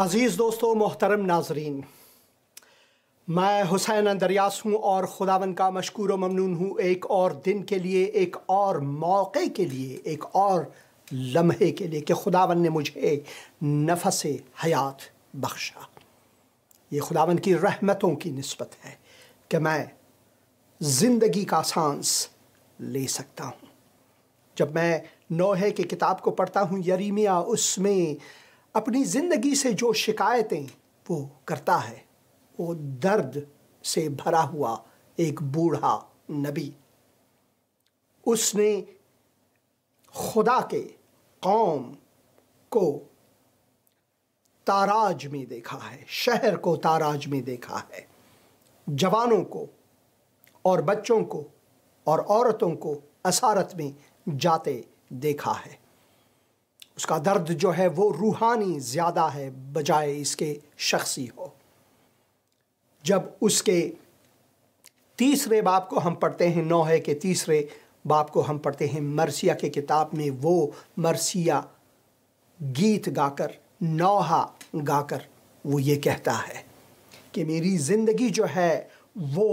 अज़ीज़ दोस्तों मोहतरम नाजरीन मैं हुसैन अंदरियास हूँ और खुदावन का मशकूर ममनून हूँ एक और दिन के लिए एक और मौक़े के लिए एक और लम्हे के लिए कि खुदावन ने मुझे नफस हयात बख्शा ये खुदावन की रहमतों की नस्बत है कि मैं ज़िंदगी का सांस ले सकता हूँ जब मैं नोहे की किताब को पढ़ता हूँ यरीमिया उसमें अपनी ज़िंदगी से जो शिकायतें वो करता है वो दर्द से भरा हुआ एक बूढ़ा नबी उसने खुदा के कौम को ताराज में देखा है शहर को ताराज में देखा है जवानों को और बच्चों को और औरतों को असारत में जाते देखा है उसका दर्द जो है वो रूहानी ज़्यादा है बजाय इसके शख्सी हो जब उसके तीसरे बाप को हम पढ़ते हैं नौहे के तीसरे बाप को हम पढ़ते हैं मरसिया के किताब में वो मरसिया गीत गाकर नौहा गाकर वो ये कहता है कि मेरी ज़िंदगी जो है वो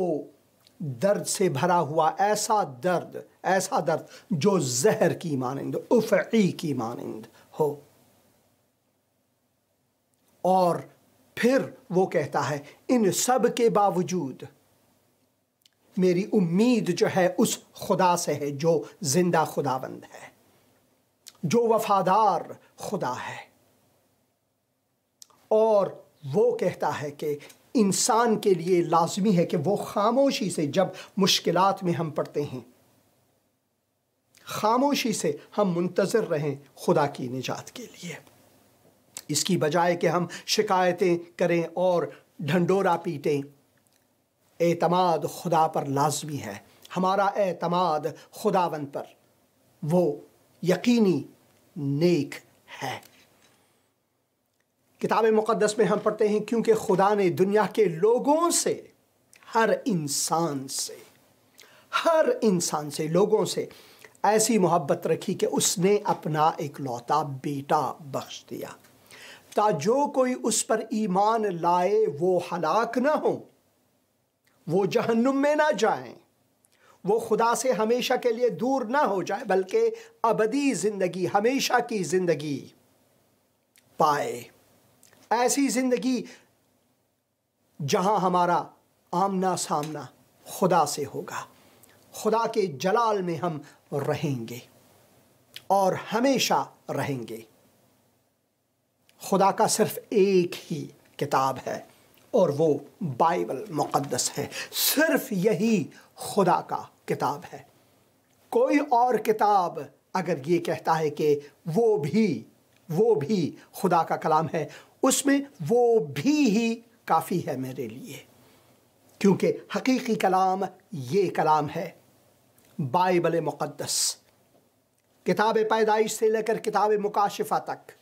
दर्द से भरा हुआ ऐसा दर्द ऐसा दर्द जो जहर की मानंद उफ़ी की मानंद हो और फिर वो कहता है इन सब के बावजूद मेरी उम्मीद जो है उस खुदा से है जो जिंदा खुदाबंद है जो वफादार खुदा है और वो कहता है कि इंसान के लिए लाजमी है कि वो खामोशी से जब मुश्किलात में हम पड़ते हैं खामोशी से हम मुंतज़र रहें खुदा की निजात के लिए इसकी बजाय कि हम शिकायतें करें और ढंडोरा पीटें एतमाद खुदा पर लाजमी है हमारा एतमाद खुदावन पर वो यकीनी नेक है किताब मुक़दस में हम पढ़ते हैं क्योंकि खुदा ने दुनिया के लोगों से हर इंसान से हर इंसान से लोगों से ऐसी मोहब्बत रखी कि उसने अपना एक लौता बेटा बख्श दिया ता जो कोई उस पर ईमान लाए वो हलाक ना हो वो जहन्नुम में ना जाए वो खुदा से हमेशा के लिए दूर ना हो जाए बल्कि अबदी ज़िंदगी हमेशा की ज़िंदगी पाए ऐसी ज़िंदगी जहां हमारा आमना सामना खुदा से होगा खुदा के जलाल में हम रहेंगे और हमेशा रहेंगे खुदा का सिर्फ एक ही किताब है और वो बाइबल मुक़दस है सिर्फ यही खुदा का किताब है कोई और किताब अगर ये कहता है कि वो भी वो भी खुदा का कलाम है उसमें वो भी ही काफ़ी है मेरे लिए क्योंकि हकीकी कलाम ये कलाम है बाइबल मुक़दस किताब पैदाइश से लेकर किताब मुकाशफा तक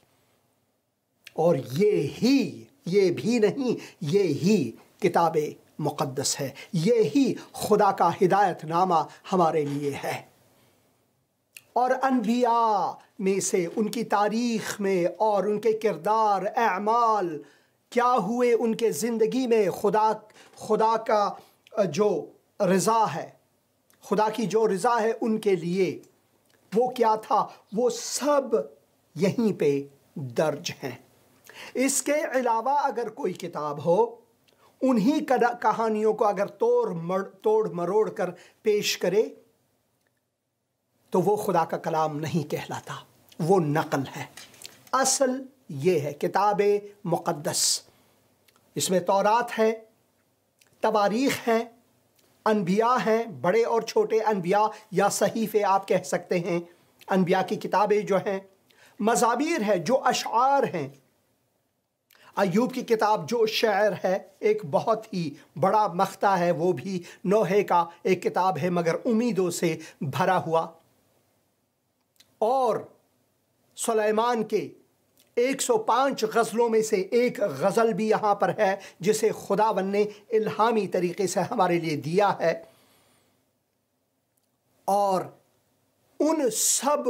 और ये ही ये भी नहीं ये ही किताब मुक़दस है ये ही खुदा का हिदायत नामा हमारे लिए है और अनबिया में से उनकी तारीख में और उनके किरदार एमाल क्या हुए उनके ज़िंदगी में खुदा खुदा का जो रज़ा है खुदा की जो रज़ा है उनके लिए वो क्या था वो सब यहीं पे दर्ज हैं इसके अलावा अगर कोई किताब हो उन्हीं कहानियों को अगर तोड़ मर, तोड़ मरोड़ कर पेश करे तो वो खुदा का कलाम नहीं कहलाता वो नकल है असल ये है किताब मुक़दस इसमें तौरात है तबारीख है अनबिया हैं बड़े और छोटे अनबिया या सहीफ़े आप कह सकते हैं अनबिया की किताबें जो हैं मजाबीर है जो अशार हैं अयूब की किताब जो शायर है एक बहुत ही बड़ा मख्ता है वो भी नोहे का एक किताब है मगर उम्मीदों से भरा हुआ और सलेमान के 105 गज़लों में से एक गज़ल भी यहाँ पर है जिसे खुदावन ने इल्हामी तरीके से हमारे लिए दिया है और उन सब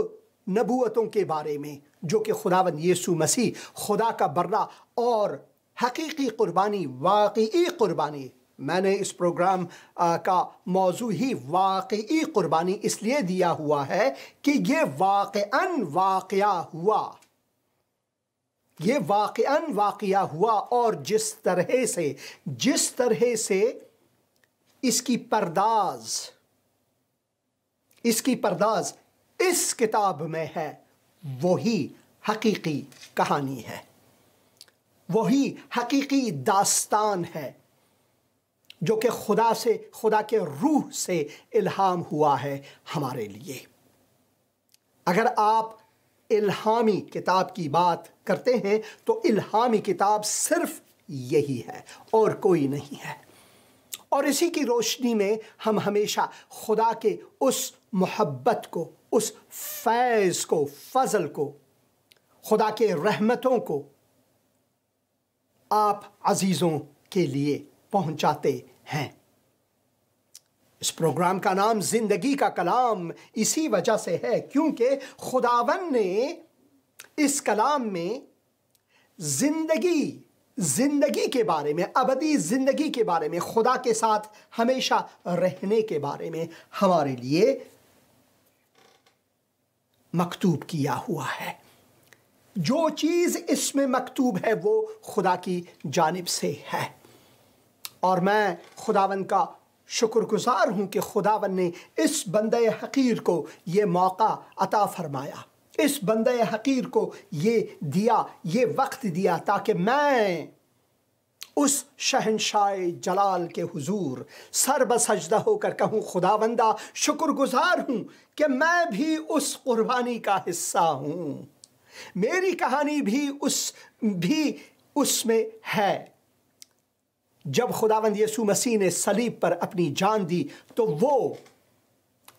नबूतों के बारे में जो कि खुदावन यीशु मसीह खुदा का बर्रा और हकीकी कुर्बानी वाकई कुर्बानी मैंने इस प्रोग्राम का मौजू ही वाकई कुर्बानी इसलिए दिया हुआ है कि ये वाक़ वाक़ हुआ ये वाकन वाक़ हुआ और जिस तरह से जिस तरह से इसकी परदाज इसकी परदाज इस किताब में है वही हकीकी कहानी है वही हकीकी दास्तान है जो कि खुदा से खुदा के रूह से इल्हाम हुआ है हमारे लिए अगर आप इल्हामी किताब की बात करते हैं तो इल्हामी किताब सिर्फ यही है और कोई नहीं है और इसी की रोशनी में हम हमेशा खुदा के उस मोहब्बत को उस फैज़ को फजल को खुदा के रहमतों को आप अजीज़ों के लिए पहुंचाते हैं इस प्रोग्राम का नाम जिंदगी का कलाम इसी वजह से है क्योंकि खुदावन ने इस कलाम में जिंदगी जिंदगी के बारे में अबदी जिंदगी के बारे में खुदा के साथ हमेशा रहने के बारे में हमारे लिए मकतूब किया हुआ है जो चीज़ इसमें मकतूब है वो खुदा की जानब से है और मैं खुदावन का शुक्रगुजार हूँ कि खुदावन ने इस बंद हकीर को ये मौका अता फरमाया इस बंद हकीर को ये दिया ये वक्त दिया ताकि मैं उस शहनशाह जलाल के हुजूर सर बसजदा होकर कहूँ खुदावंदा शुक्रगुजार हूँ कि मैं भी उस कुर्बानी का हिस्सा हूँ मेरी कहानी भी उस भी उसमें है जब खुदावंद यसु मसीह ने सलीब पर अपनी जान दी तो वो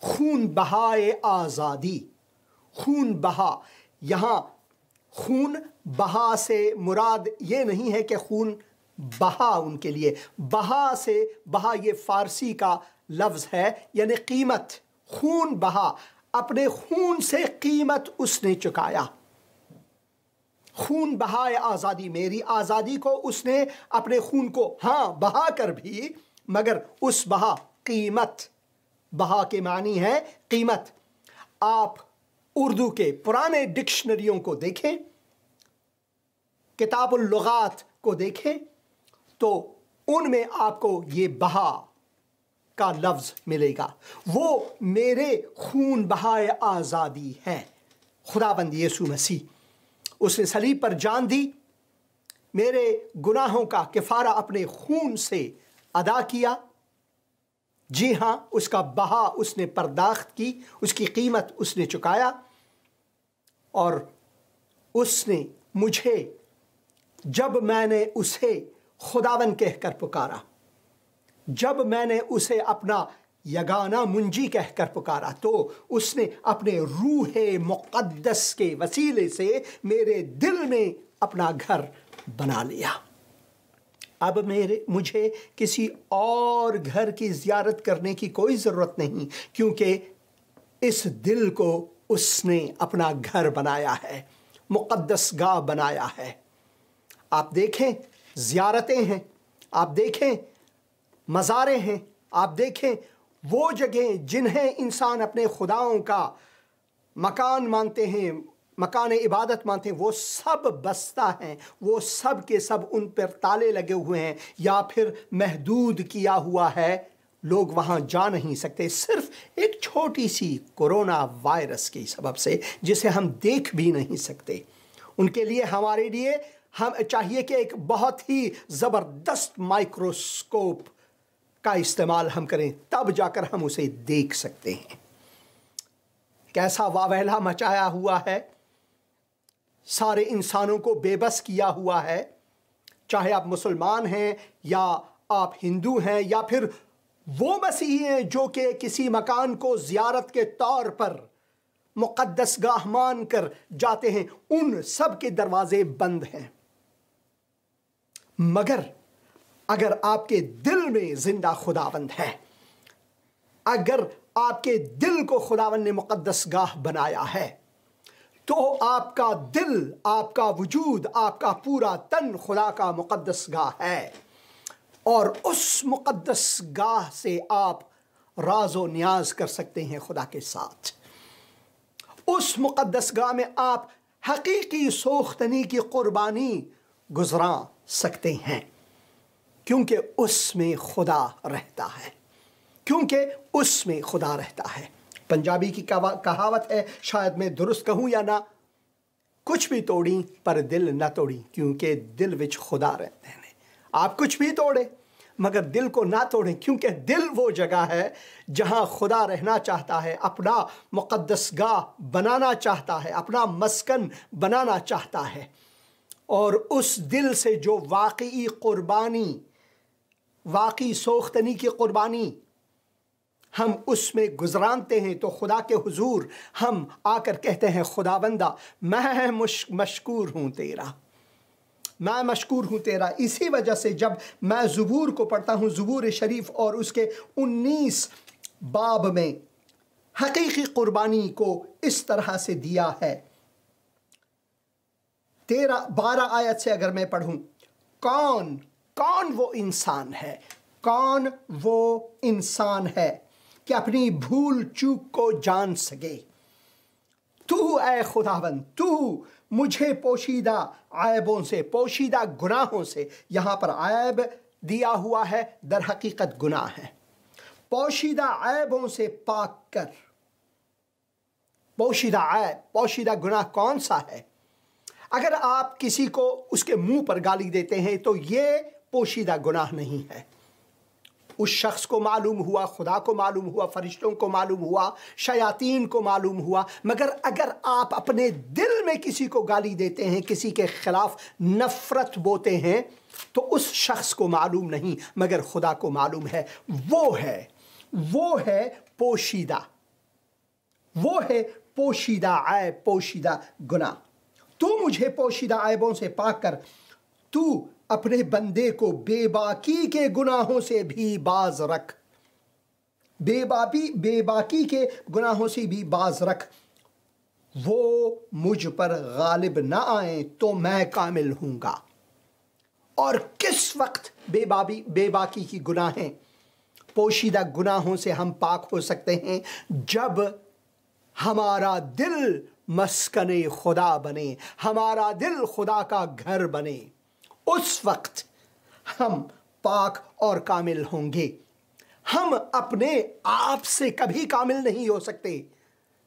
खून बहाए आज़ादी खून बहा यहाँ खून बहा से मुराद ये नहीं है कि खून बहा उनके लिए बहा से बहा ये फ़ारसी का लफ्ज़ है यानी कीमत खून बहा अपने खून से कीमत उसने चुकाया खून बहाए आज़ादी मेरी आज़ादी को उसने अपने खून को हाँ बहा कर भी मगर उस बहा कीमत बहा के मानी है कीमत आप उर्दू के पुराने डिक्शनरियों को देखें किताबुलगात को देखें तो उनमें आपको ये बहा का लफ्ज़ मिलेगा वो मेरे खून बहाए आज़ादी है खुदाबंद यीशु मसीह उसने सलीब पर जान दी मेरे गुनाहों का किफारा अपने खून से अदा किया जी हाँ उसका बहा उसने बर्दाश्त की उसकी कीमत उसने चुकाया और उसने मुझे जब मैंने उसे खुदावन कहकर पुकारा जब मैंने उसे अपना यगाना मुंजी कहकर पुकारा तो उसने अपने रूह मुक़दस के वसीले से मेरे दिल में अपना घर बना लिया अब मेरे मुझे किसी और घर की ज़ियारत करने की कोई ज़रूरत नहीं क्योंकि इस दिल को उसने अपना घर बनाया है मुक़दस गाह बनाया है आप देखें ज़ियारतें हैं आप देखें मज़ारे हैं आप देखें वो जगह जिन्हें इंसान अपने खुदाओं का मकान मानते हैं मकान इबादत मानते हैं वो सब बसता हैं वो सब के सब उन पर ताले लगे हुए हैं या फिर महदूद किया हुआ है लोग वहाँ जा नहीं सकते सिर्फ एक छोटी सी कोरोना वायरस के सबब से जिसे हम देख भी नहीं सकते उनके लिए हमारे लिए हम चाहिए कि एक बहुत ही ज़बरदस्त माइक्रोस्कोप का इस्तेमाल हम करें तब जाकर हम उसे देख सकते हैं कैसा वावेला मचाया हुआ है सारे इंसानों को बेबस किया हुआ है चाहे आप मुसलमान हैं या आप हिंदू हैं या फिर वो मसीही हैं जो कि किसी मकान को ज़ियारत के तौर पर मुक़दस गाह मान कर जाते हैं उन सब के दरवाजे बंद हैं मगर अगर आपके दिल में जिंदा खुदावंद है अगर आपके दिल को खुदावंद ने मुकद्दस गाह बनाया है तो आपका दिल आपका वजूद आपका पूरा तन खुदा का मुकद्दस गाह है और उस मुकद्दस गाह से आप राज न्याज कर सकते हैं खुदा के साथ उस मुकद्दस गाह में आप हकीकी सोखतनी की क़ुरबानी गुजरा सकते हैं क्योंकि उसमें खुदा रहता है क्योंकि उसमें खुदा रहता है पंजाबी की कहावत है शायद मैं दुरुस्त कहूँ या ना कुछ भी तोड़ी पर दिल ना तोड़ी क्योंकि दिल विच खुदा रहते हैं आप कुछ भी तोड़े मगर दिल को ना तोड़ें क्योंकि दिल वो जगह है जहाँ खुदा रहना चाहता है अपना मुक़दस गाह बनाना चाहता है अपना मस्कन बनाना चाहता है और उस दिल से जो वाकई क़ुरबानी वाकई सोख्तनी की कुर्बानी हम उसमें गुजरानते हैं तो खुदा के हुजूर हम आकर कहते हैं खुदा बंदा मैं मशकूर हूँ तेरा मैं मशकूर हूँ तेरा इसी वजह से जब मैं ज़बूर को पढ़ता हूँ ज़बूर शरीफ और उसके उन्नीस बाब में हकीकी कुर्बानी को इस तरह से दिया है तेरा बारह आयत से अगर मैं पढ़ूँ कौन कौन वो इंसान है कौन वो इंसान है कि अपनी भूल चूक को जान सके तू ए खुदावन तू मुझे पोशीदा आयबों से पोशीदा गुनाहों से यहां पर आयब दिया हुआ है दर हकीकत गुनाह है पोशीदा आयबों से पाक कर पोशीदा आयब पोशीदा गुनाह कौन सा है अगर आप किसी को उसके मुंह पर गाली देते हैं तो ये पोशीदा गुनाह नहीं है उस शख्स को मालूम हुआ खुदा को मालूम हुआ फरिश्तों को मालूम हुआ शयातीन को मालूम हुआ मगर अगर आप अपने दिल में किसी को गाली देते हैं किसी के ख़िलाफ़ नफ़रत बोते हैं तो उस शख्स को मालूम नहीं मगर खुदा को मालूम है वो है वो है पोशीदा वो है पोशीदा आय पोशीदा गुना तू मुझे पोशीदा आयबों से पाकर तू अपने बंदे को बेबाकी के गुनाहों से भी बाज रख बेबाकी बेबाकी के गुनाहों से भी बाज रख वो मुझ पर गालिब ना आए तो मैं कामिल हूँगा और किस वक्त बेबाबी बेबाकी की गुनाहें पोशीदा गुनाहों से हम पाक हो सकते हैं जब हमारा दिल मस्कने खुदा बने हमारा दिल खुदा का घर बने उस वक्त हम पाक और कामिल होंगे हम अपने आप से कभी कामिल नहीं हो सकते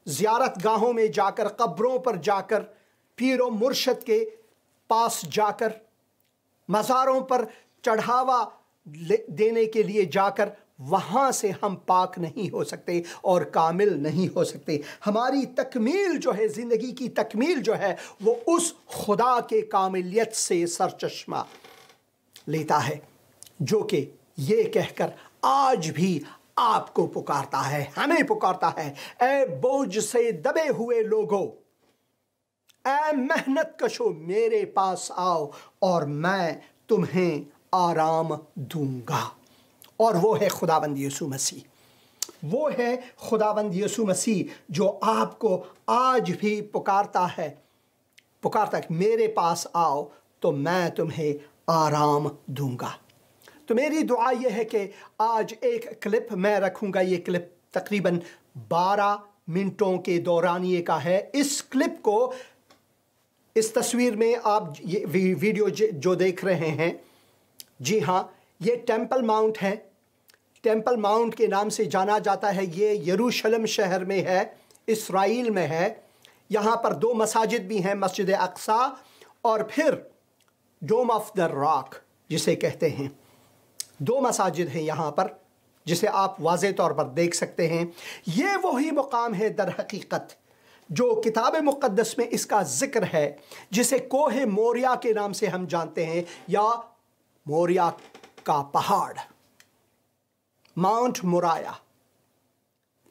ज़्यारत गाहों में जाकर कब्रों पर जाकर पीर मुर्शद के पास जाकर मज़ारों पर चढ़ावा देने के लिए जाकर वहाँ से हम पाक नहीं हो सकते और कामिल नहीं हो सकते हमारी तकमील जो है ज़िंदगी की तकमील जो है वो उस खुदा के कामिलियत से सरचश्मा लेता है जो कि ये कहकर आज भी आपको पुकारता है हमें पुकारता है ए बोझ से दबे हुए लोगों ए मेहनत कशो मेरे पास आओ और मैं तुम्हें आराम दूंगा और वो है खुदाबंद यसु मसीह वो है खुदाबंद यसु मसीह जो आपको आज भी पुकारता है पुकारता है मेरे पास आओ तो मैं तुम्हें आराम दूंगा तो मेरी दुआ यह है कि आज एक क्लिप मैं रखूंगा ये क्लिप तकरीबन 12 मिनटों के दौरानिए का है इस क्लिप को इस तस्वीर में आप ये वीडियो जो देख रहे हैं जी हाँ ये टेंपल माउंट है टेंपल माउंट के नाम से जाना जाता है ये यरूशलम शहर में है इसराइल में है यहाँ पर दो मसाजिद भी हैं मस्जिद अक्सा और फिर डोम ऑफ द रॉक जिसे कहते हैं दो मसाजिद हैं यहाँ पर जिसे आप वाज तौर पर देख सकते हैं ये वही मुकाम है दर हकीकत जो किताब मुक़दस में इसका ज़िक्र है जिसे कोहे मोरिया के नाम से हम जानते हैं या मोरिया का पहाड़ माउंट मुराया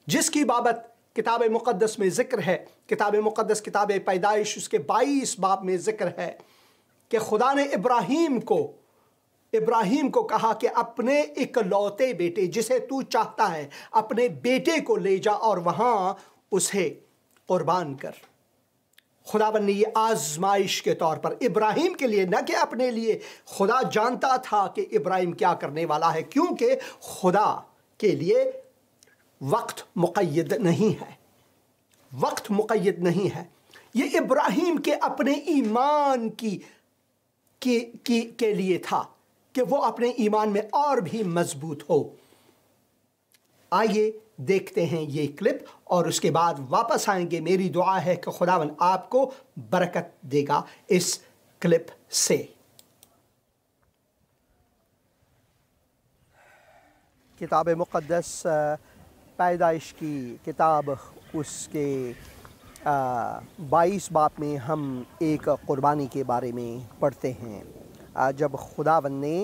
जिसकी बाबत किताब मुक़दस में ज़िक्र है किताब मुक़दस किताब पैदाइश उसके बाईस बाब में ज़िक्र है कि खुदा ने इब्राहीम को इब्राहिम को कहा कि अपने इकलौते बेटे जिसे तू चाहता है अपने बेटे को ले जा और वहाँ उसे कुर्बान कर खुदावन ने ये आजमाइश के तौर पर इब्राहिम के लिए न कि अपने लिए खुदा जानता था कि इब्राहिम क्या करने वाला है क्योंकि खुदा के लिए वक्त मुकैद नहीं है वक्त मुकैद नहीं है ये इब्राहिम के अपने ईमान की के, की के लिए था कि वो अपने ईमान में और भी मजबूत हो आइए देखते हैं ये क्लिप और उसके बाद वापस आएंगे मेरी दुआ है कि खुदावन आपको बरकत देगा इस क्लिप से किताब मुक़दस पैदाइश की किताब उसके बाईस बाप में हम एक क़ुरबानी के बारे में पढ़ते हैं जब खुदावन ने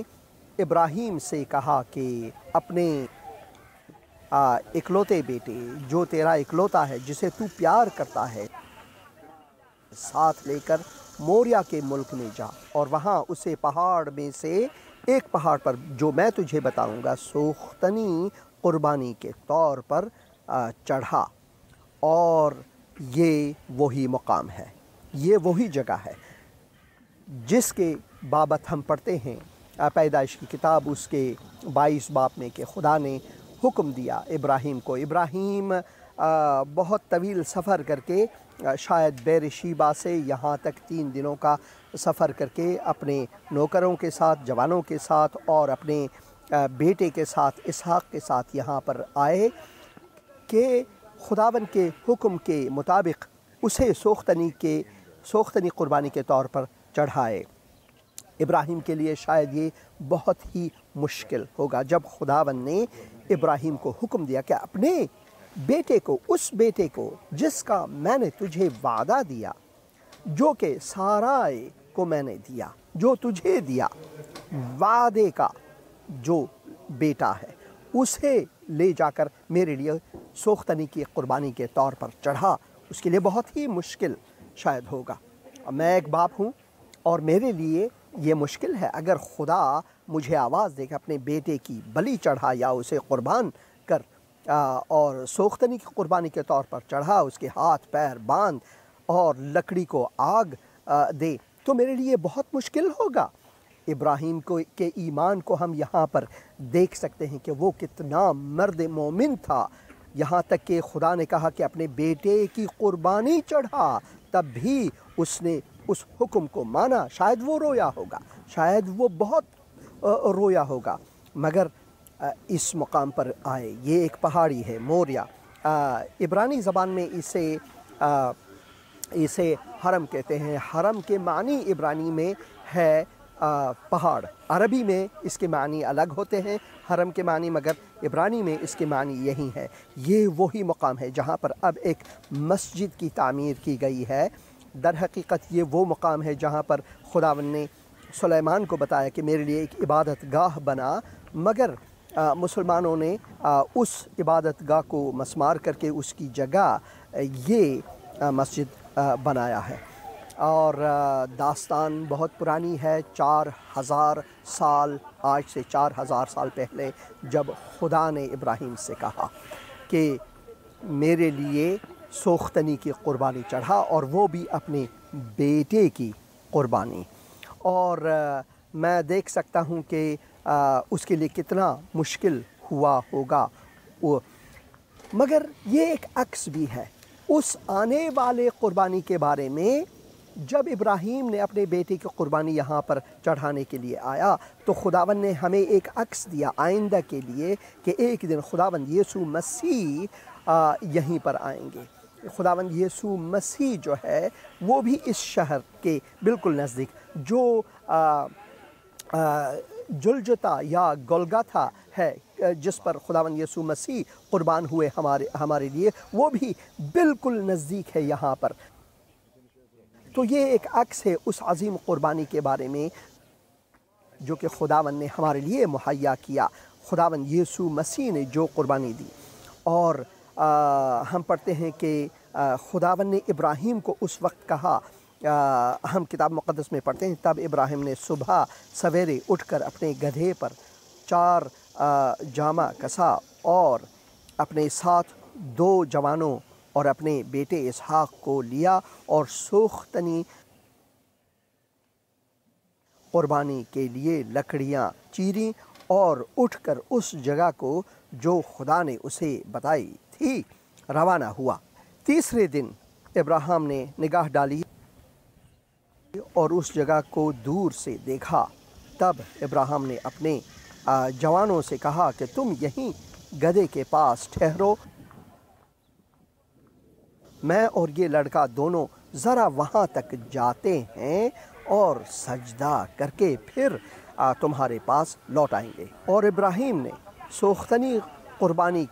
इब्राहिम से कहा कि अपने आ, इकलौते बेटे जो तेरा इकलौता है जिसे तू प्यार करता है साथ लेकर मोरिया के मुल्क में जा और वहाँ उसे पहाड़ में से एक पहाड़ पर जो मैं तुझे बताऊँगा सोख्तनी क़ुरबानी के तौर पर चढ़ा और ये वही मकाम है ये वही जगह है जिसके बाबत हम पढ़ते हैं पैदाइश की किताब उसके बाईस बाप में कि खुदा ने हुक्म दिया इब्राहिम को इब्राहिम बहुत तवील सफ़र करके शायद बेरशीबा से यहाँ तक तीन दिनों का सफ़र करके अपने नौकरों के साथ जवानों के साथ और अपने बेटे के साथ इसहाक़ के साथ यहाँ पर आए कि खुदावन के हुक्म के मुताबिक उसे सोख्तनी के सोख्तनी क़ुरबानी के तौर पर चढ़ाए इब्राहिम के लिए शायद ये बहुत ही मुश्किल होगा जब खुदावन ने इब्राहिम को हुक्म दिया कि अपने बेटे को उस बेटे को जिसका मैंने तुझे वादा दिया जो कि साराय को मैंने दिया जो तुझे दिया वादे का जो बेटा है उसे ले जाकर मेरे लिए सोख्तनी की कुर्बानी के तौर पर चढ़ा उसके लिए बहुत ही मुश्किल शायद होगा मैं एक बाप हूँ और मेरे लिए ये मुश्किल है अगर खुदा मुझे आवाज़ देकर अपने बेटे की बली चढ़ा या उसे क़ुरबान कर आ, और सोख्तनी की कुर्बानी के तौर पर चढ़ा उसके हाथ पैर बांध और लकड़ी को आग आ, दे तो मेरे लिए बहुत मुश्किल होगा इब्राहिम को के ईमान को हम यहाँ पर देख सकते हैं कि वो कितना मर्द मोमिन था यहाँ तक कि खुदा ने कहा कि अपने बेटे की कुर्बानी चढ़ा तब भी उसने उस हुक्म को माना शायद वो रोया होगा शायद वो बहुत रोया होगा मगर इस मुकाम पर आए ये एक पहाड़ी है मोरिया इब्रानी ज़बान में इसे आ, इसे हरम कहते हैं हरम के मानी इब्रानी में है पहाड़ अरबी में इसके मानी अलग होते हैं हरम के मानी मगर इब्रानी में इसके मानी यही है ये वही मुक़ाम है जहाँ पर अब एक मस्जिद की तामीर की गई है दर हकीकत ये वो मुक़ाम है जहाँ पर खुदावन ने सुलेमान को बताया कि मेरे लिए एक इबादत गाह बना मगर मुसलमानों ने आ, उस इबादत गाह को मसमार करके उसकी जगह ये मस्जिद बनाया है और दास्तान बहुत पुरानी है चार हज़ार साल आज से चार हज़ार साल पहले जब खुदा ने इब्राहिम से कहा कि मेरे लिए सोख्तनी की क़ुरबानी चढ़ा और वो भी अपने बेटे की क़ुरबानी और मैं देख सकता हूँ कि उसके लिए कितना मुश्किल हुआ होगा वो मगर ये एक अक्स भी है उस आने वाले क़ुरबानी के बारे में जब इब्राहिम ने अपने बेटे की क़ुरबानी यहाँ पर चढ़ाने के लिए आया तो खुदावन ने हमें एक अक्स दिया आइंदा के लिए कि एक दिन खुदावन यीशु मसीह यहीं पर आएंगे खुदावन यीशु मसीह जो है वो भी इस शहर के बिल्कुल नज़दीक जो जुलजता या गोलगाथा है जिस पर खुदावन यसु मसीह क़ुरबान हुए हमारे हमारे लिए वो भी बिल्कुल नज़दीक है यहाँ पर तो ये एक अक्स है उस अजीम क़ुरबानी के बारे में जो कि खुदावन ने हमारे लिए मुहैया किया खुदावन यसु मसीह ने जो क़ुरबानी दी और आ, हम पढ़ते हैं कि खुदावन ने इब्राहिम को उस वक्त कहा आ, हम किताब मुक़दस में पढ़ते हैं तब इब्राहिम ने सुबह सवेरे उठकर अपने गधे पर चार आ, जामा कसा और अपने साथ दो जवानों और अपने बेटे इसहाक को लिया और सोख्तनी क़ुरबानी के लिए लकड़ियाँ चीरी और उठकर उस जगह को जो खुदा ने उसे बताई थी रवाना हुआ तीसरे दिन इब्राहिम ने निगाह डाली और उस जगह को दूर से देखा तब इब्राहिम ने अपने जवानों से कहा कि तुम यहीं गधे के पास ठहरो मैं और ये लड़का दोनों ज़रा वहाँ तक जाते हैं और सजदा करके फिर तुम्हारे पास लौट आएंगे और इब्राहिम ने सोख्तनी कुर्बानी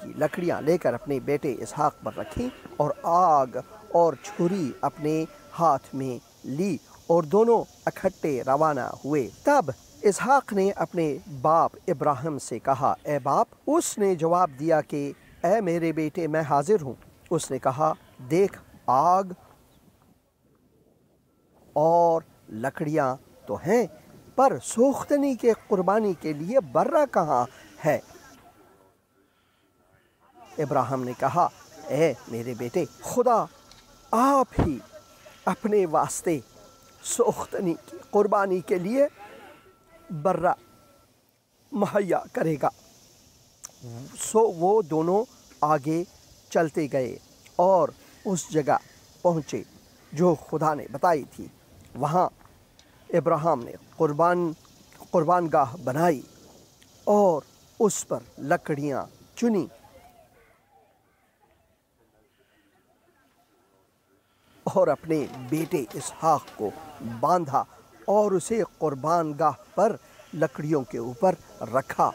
की लकड़ियाँ लेकर अपने बेटे इसहाक पर रखी और आग और छुरी अपने हाथ में ली और दोनों इकट्ठे रवाना हुए तब इसहाक ने अपने बाप इब्राहिम से कहा ए बाप उसने जवाब दिया कि ए मेरे बेटे मैं हाजिर हूँ उसने कहा देख आग और लकड़ियाँ तो हैं पर सोख्तनी के कुर्बानी के लिए बर्रा कहाँ है इब्राहिम ने कहा ए मेरे बेटे खुदा आप ही अपने वास्ते सोख्तनी की क़ुरबानी के लिए बर्रा मुहैया करेगा सो वो दोनों आगे चलते गए और उस जगह पहुँचे जो खुदा ने बताई थी वहाँ इब्राहिम ने कुर्बान कुर्बानगाह गाह बनाई और उस पर लकड़ियाँ चुनी और अपने बेटे इसहाक को बांधा और उसे कुर्बान गाह पर लकड़ियों के ऊपर रखा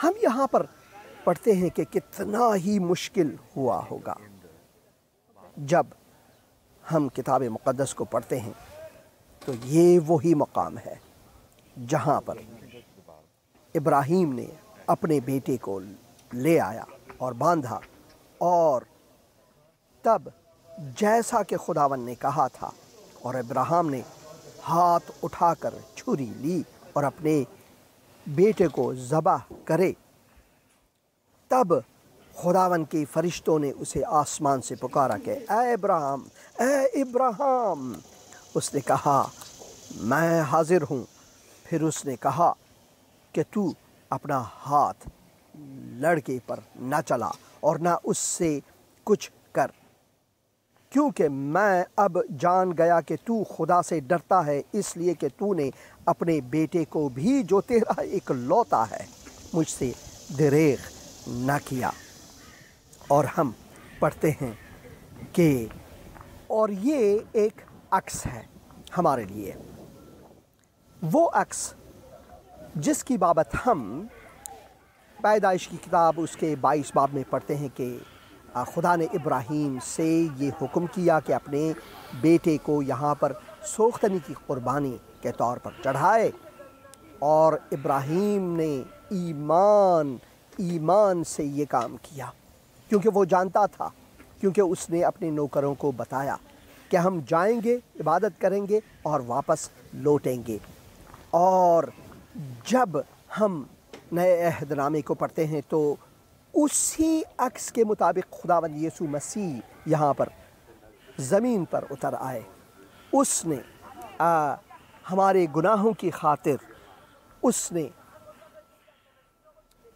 हम यहाँ पर पढ़ते हैं कि कितना ही मुश्किल हुआ होगा जब हम किताब मुक़दस को पढ़ते हैं तो ये वही मकाम है जहाँ पर इब्राहिम ने अपने बेटे को ले आया और बांधा और तब जैसा कि खुदावन ने कहा था और इब्राहम ने हाथ उठाकर छुरी ली और अपने बेटे को जबा करे तब खुदावन के फरिश्तों ने उसे आसमान से पुकारा के ए इब्राहम ए इब्राहम उसने कहा मैं हाजिर हूँ फिर उसने कहा कि तू अपना हाथ लड़के पर ना चला और ना उससे कुछ क्योंकि मैं अब जान गया कि तू खुदा से डरता है इसलिए कि तूने अपने बेटे को भी जो तेरा एक लौता है मुझसे दरेख ना किया और हम पढ़ते हैं कि और ये एक अक्स है हमारे लिए वो अक्स जिसकी बाबत हम पैदाइश की किताब उसके बाईस बाब में पढ़ते हैं कि खुदा ने इब्राहीम से ये हुक्म किया कि अपने बेटे को यहाँ पर सोख्तनी की क़ुरबानी के तौर पर चढ़ाए और इब्राहीम ने ईमान ईमान से ये काम किया क्योंकि वो जानता था क्योंकि उसने अपने नौकरों को बताया कि हम जाएंगे इबादत करेंगे और वापस लौटेंगे और जब हम नए अहदनामे को पढ़ते हैं तो उसी अक्स के मुताबिक खुदा यीशु मसीह यहाँ पर ज़मीन पर उतर आए उसने आ, हमारे गुनाहों की खातिर उसने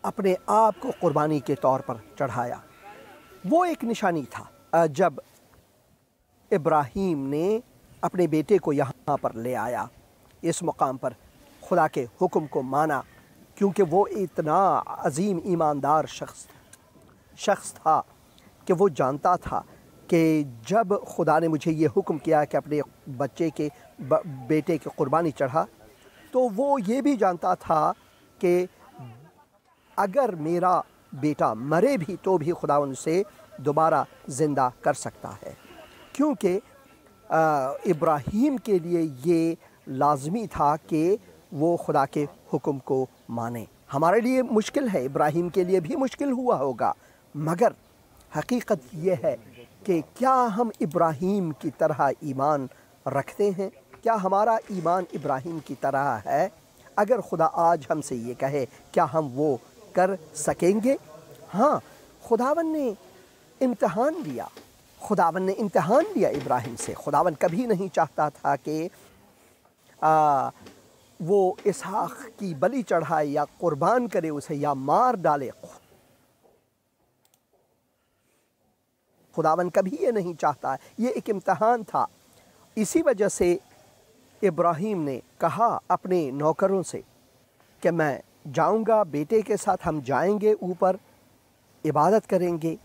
अपने आप को क़ुरबानी के तौर पर चढ़ाया वो एक निशानी था आ, जब इब्राहिम ने अपने बेटे को यहाँ पर ले आया इस मुकाम पर खुदा के हुक्म को माना क्योंकि वो इतना अजीम ईमानदार शख्स शख्स था कि वो जानता था कि जब खुदा ने मुझे ये हुक्म किया कि अपने बच्चे के ब, बेटे की क़ुरबानी चढ़ा तो वो ये भी जानता था कि अगर मेरा बेटा मरे भी तो भी खुदा उनसे दोबारा ज़िंदा कर सकता है क्योंकि इब्राहिम के लिए ये लाजमी था कि वो खुदा के हुक्म को माने हमारे लिए मुश्किल है इब्राहिम के लिए भी मुश्किल हुआ होगा मगर हकीकत यह है कि क्या हम इब्राहिम की तरह ईमान रखते हैं क्या हमारा ईमान इब्राहिम की तरह है अगर खुदा आज हमसे ये कहे क्या हम वो कर सकेंगे हाँ खुदावन ने इम्तहान लिया खुदावन ने इम्तहान लिया इब्राहिम से खुदावन कभी नहीं चाहता था कि वो इसहाक की बलि चढ़ाए या कुर्बान करे उसे या मार डाले खुदावन कभी ये नहीं चाहता ये एक इम्तहान था इसी वजह से इब्राहिम ने कहा अपने नौकरों से कि मैं जाऊंगा बेटे के साथ हम जाएंगे ऊपर इबादत करेंगे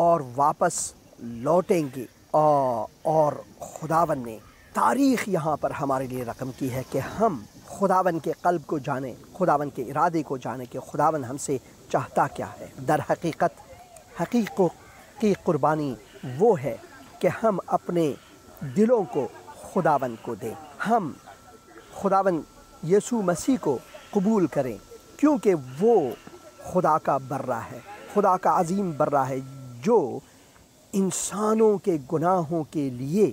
और वापस लौटेंगे और खुदावन ने तारीख़ यहाँ पर हमारे लिए रकम की है कि हम खुदावन के कल्ब को जाने खुदावन के इरादे को जाने कि खुदावन हमसे चाहता क्या है दर हकीकत हकीक की कुर्बानी वो है कि हम अपने दिलों को खुदावन को दें हम खुदावन यीशु मसीह को कबूल करें क्योंकि वो खुदा का बर्रा है खुदा का अजीम बर्रा है जो इंसानों के गुनाहों के लिए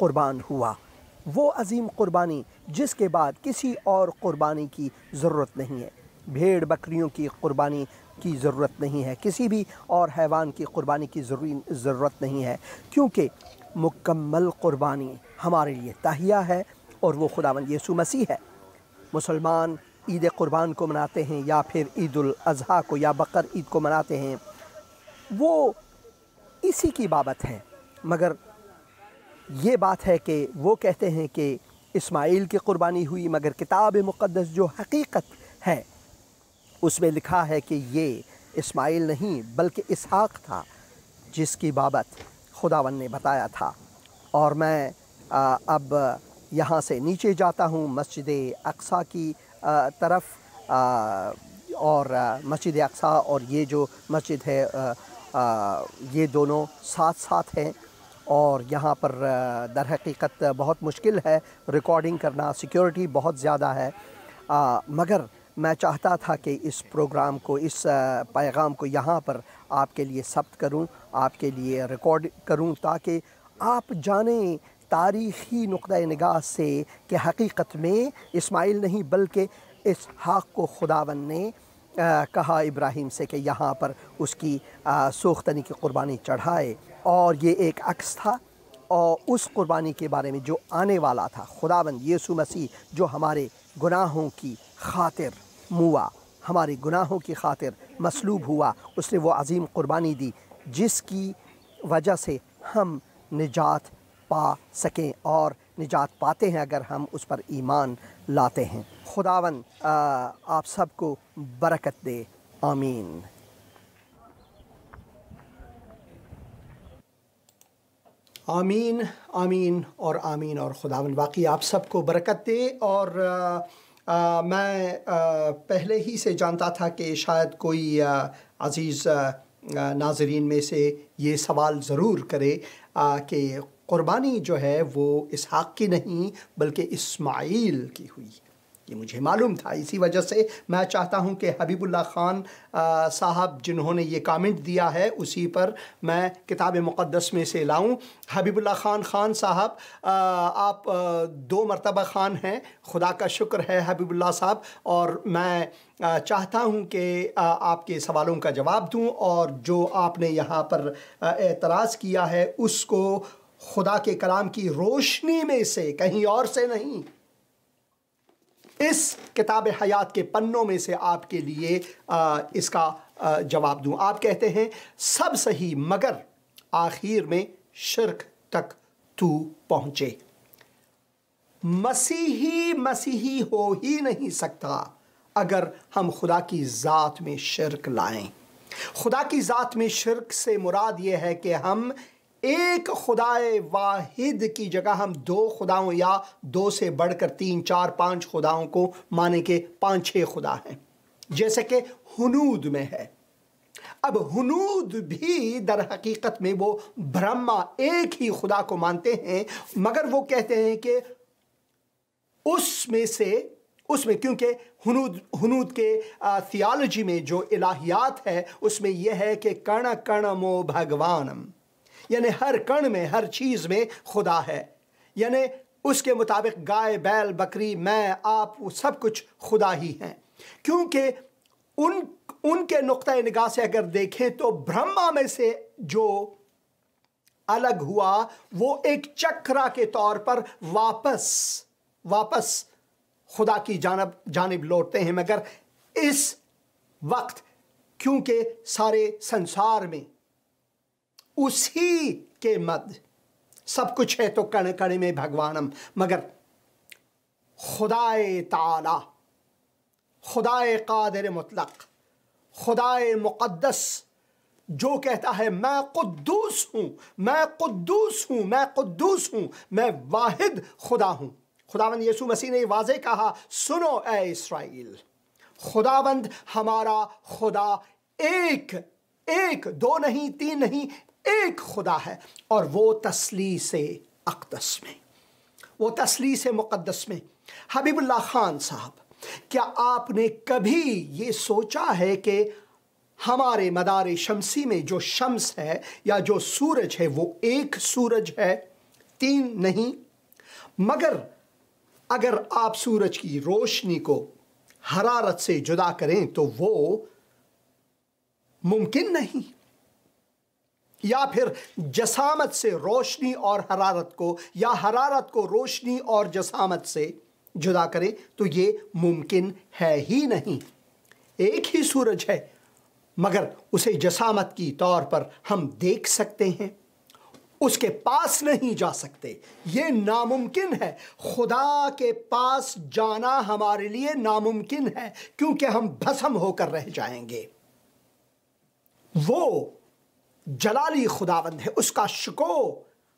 क़ुरबान हुआ वो अजीम क़ुरबानी जिसके बाद किसी और क़ुरबानी की ज़रूरत नहीं है भेड़ बकरियों की क़ुरबानी की ज़रूरत नहीं है किसी भी और हैवान की क़ुरबानी की ज़रूरत नहीं है क्योंकि मुकम्मल क़ुरबानी हमारे लिए तहिया है और वो खुदावंद यीशु मसीह है मुसलमान ईद क़ुरबान को मनाते हैं या फिर ईद अज़ी को या बकर ईद को मनाते हैं वो इसी की बाबत है मगर ये बात है कि वो कहते हैं कि इस्माइल की क़ुरबानी हुई मगर किताब मुक़दस जो हकीकत है उसमें लिखा है कि ये इस्माइल नहीं बल्कि इसहाक़ था जिसकी बाबत खुदावन ने बताया था और मैं आ, अब यहाँ से नीचे जाता हूँ मस्जिद अक्सा की आ, तरफ आ, और मस्जिद अक्सा और ये जो मस्जिद है आ, ये दोनों साथ साथ हैं और यहाँ पर दर हकीकत बहुत मुश्किल है रिकॉर्डिंग करना सिक्योरिटी बहुत ज़्यादा है आ, मगर मैं चाहता था कि इस प्रोग्राम को इस पैगाम को यहाँ पर आपके लिए सब्त करूँ आपके लिए रिकॉर्ड करूँ ताकि आप जानें तारीख़ी नुक़ नगाह से कि हकीकत में इस्माइल नहीं बल्कि इस हाक़ को खुदावन ने कहा इब्राहिम से कि यहाँ पर उसकी सोख्तनी की कुर्बानी चढ़ाए और ये एक अक्स था और उस कुर्बानी के बारे में जो आने वाला था खुदाबंद यीशु मसीह जो हमारे गुनाहों की खातिर मुआ हमारे गुनाहों की खातिर मसलूब हुआ उसने वो अजीम कुर्बानी दी जिसकी वजह से हम निजात पा सकें और निजात पाते हैं अगर हम उस पर ईमान लाते हैं खुदावन आप सबको बरकत दे आमीन आमीन आमीन और आमीन और खुदावन बाकी आप सबको बरकत दे और आ, आ, मैं आ, पहले ही से जानता था कि शायद कोई आ, अजीज़ नाजरीन में से ये सवाल ज़रूर करे कि कुर्बानी जो है वो इसहाक़ की नहीं बल्कि इस्माइल की हुई ये मुझे मालूम था इसी वजह से मैं चाहता हूँ कि हबीबुल्ला ख़ान साहब जिन्होंने ये कामेंट दिया है उसी पर मैं किताब मुक़दस में से लाऊं हबीबुल्ला ख़ान ख़ान साहब आप आ, दो मरतबा ख़ान हैं खुदा का शुक्र है हबीबुल्ला साहब और मैं आ, चाहता हूँ कि आपके सवालों का जवाब दूँ और जो आपने यहाँ पर एतराज़ किया है उसको खुदा के कलाम की रोशनी में से कहीं और से नहीं इस किताब हयात के पन्नों में से आपके लिए आ, इसका जवाब दूं आप कहते हैं सब सही मगर आखिर में शिरक तक तू पहुंचे मसीही मसीही हो ही नहीं सकता अगर हम खुदा की ज़ात में शिरक लाएं खुदा की ज़ात में शिरक से मुराद ये है कि हम एक खुदाए वाहिद की जगह हम दो खुदाओं या दो से बढ़कर तीन चार पाँच खुदाओं को माने के पाँच छः खुदा हैं जैसे कि हनूद में है अब हनूद भी दर हकीकत में वो ब्रह्मा एक ही खुदा को मानते हैं मगर वो कहते हैं कि उसमें से उसमें क्योंकि हनूद हनूद के थियोलॉजी में जो इलाहियात है उसमें यह है कि कर्ण मो भगवानम यानी हर कण में हर चीज़ में खुदा है यानी उसके मुताबिक गाय बैल बकरी मैं आप वो सब कुछ खुदा ही हैं क्योंकि उन उनके नुक़ निगाह से अगर देखें तो ब्रह्मा में से जो अलग हुआ वो एक चक्रा के तौर पर वापस वापस खुदा की जानब जानब लौटते हैं मगर इस वक्त क्योंकि सारे संसार में उसी के मद सब कुछ है तो कण कण में भगवानम मगर खुदाए ताला खुदाए कादर मुतलक खुदाए मुक़दस जो कहता है मैं कुद्दूस हूं मैं कुद्दूस हूं मैं कुद्दूस हूं मैं वाहिद खुदा हूं खुदावंद यीशु मसीह ने वाजे कहा सुनो ए इसराइल खुदावंद हमारा खुदा एक एक दो नहीं तीन नहीं एक खुदा है और वो तस्ली से अकदस में वो तस्ली से मुक़दस में हबीबुल्ला खान साहब क्या आपने कभी ये सोचा है कि हमारे मदार शमसी में जो शम्स है या जो सूरज है वो एक सूरज है तीन नहीं मगर अगर आप सूरज की रोशनी को हरारत से जुदा करें तो वो मुमकिन नहीं या फिर जसामत से रोशनी और हरारत को या हरारत को रोशनी और जसामत से जुदा करें तो ये मुमकिन है ही नहीं एक ही सूरज है मगर उसे जसामत की तौर पर हम देख सकते हैं उसके पास नहीं जा सकते ये नामुमकिन है खुदा के पास जाना हमारे लिए नामुमकिन है क्योंकि हम भस्म होकर रह जाएंगे वो जलाली खुदावंद है उसका शिको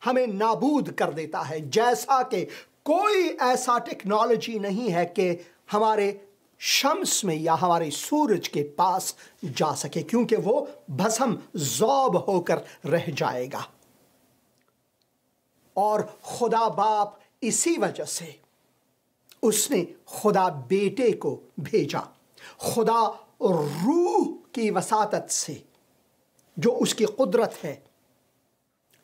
हमें नाबूद कर देता है जैसा कि कोई ऐसा टेक्नोलॉजी नहीं है कि हमारे शम्स में या हमारे सूरज के पास जा सके क्योंकि वो भसम जौब होकर रह जाएगा और खुदा बाप इसी वजह से उसने खुदा बेटे को भेजा खुदा रूह की वसात से जो उसकी कुदरत है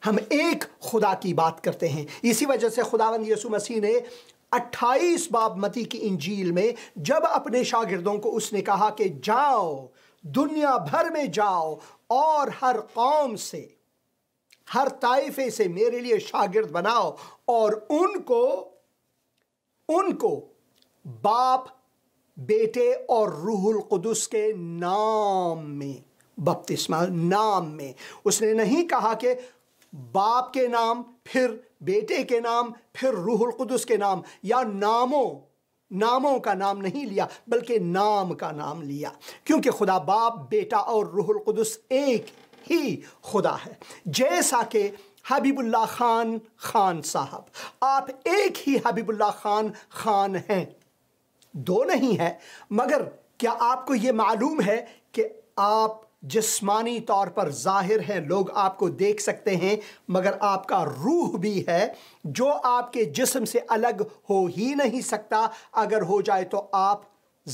हम एक खुदा की बात करते हैं इसी वजह से खुदावंद यीशु मसीह ने 28 बाब मती की इंजील में जब अपने शागिर्दों को उसने कहा कि जाओ दुनिया भर में जाओ और हर कौम से हर ताइफे से मेरे लिए शागिर्द बनाओ और उनको उनको बाप बेटे और रूहुल कुदस के नाम में बपतिस्मा नाम में उसने नहीं कहा कि बाप के नाम फिर बेटे के नाम फिर रूहुल कुदस के नाम या नामों नामों का नाम नहीं लिया बल्कि नाम का नाम लिया क्योंकि खुदा बाप बेटा और रूहुल कुदस एक ही खुदा है जैसा कि हबीबुल्ला खान खान साहब आप एक ही हबीबुल्ला खान खान हैं दो नहीं है मगर क्या आपको ये मालूम है कि आप जिस्मानी तौर पर जाहिर है लोग आपको देख सकते हैं मगर आपका रूह भी है जो आपके जिस्म से अलग हो ही नहीं सकता अगर हो जाए तो आप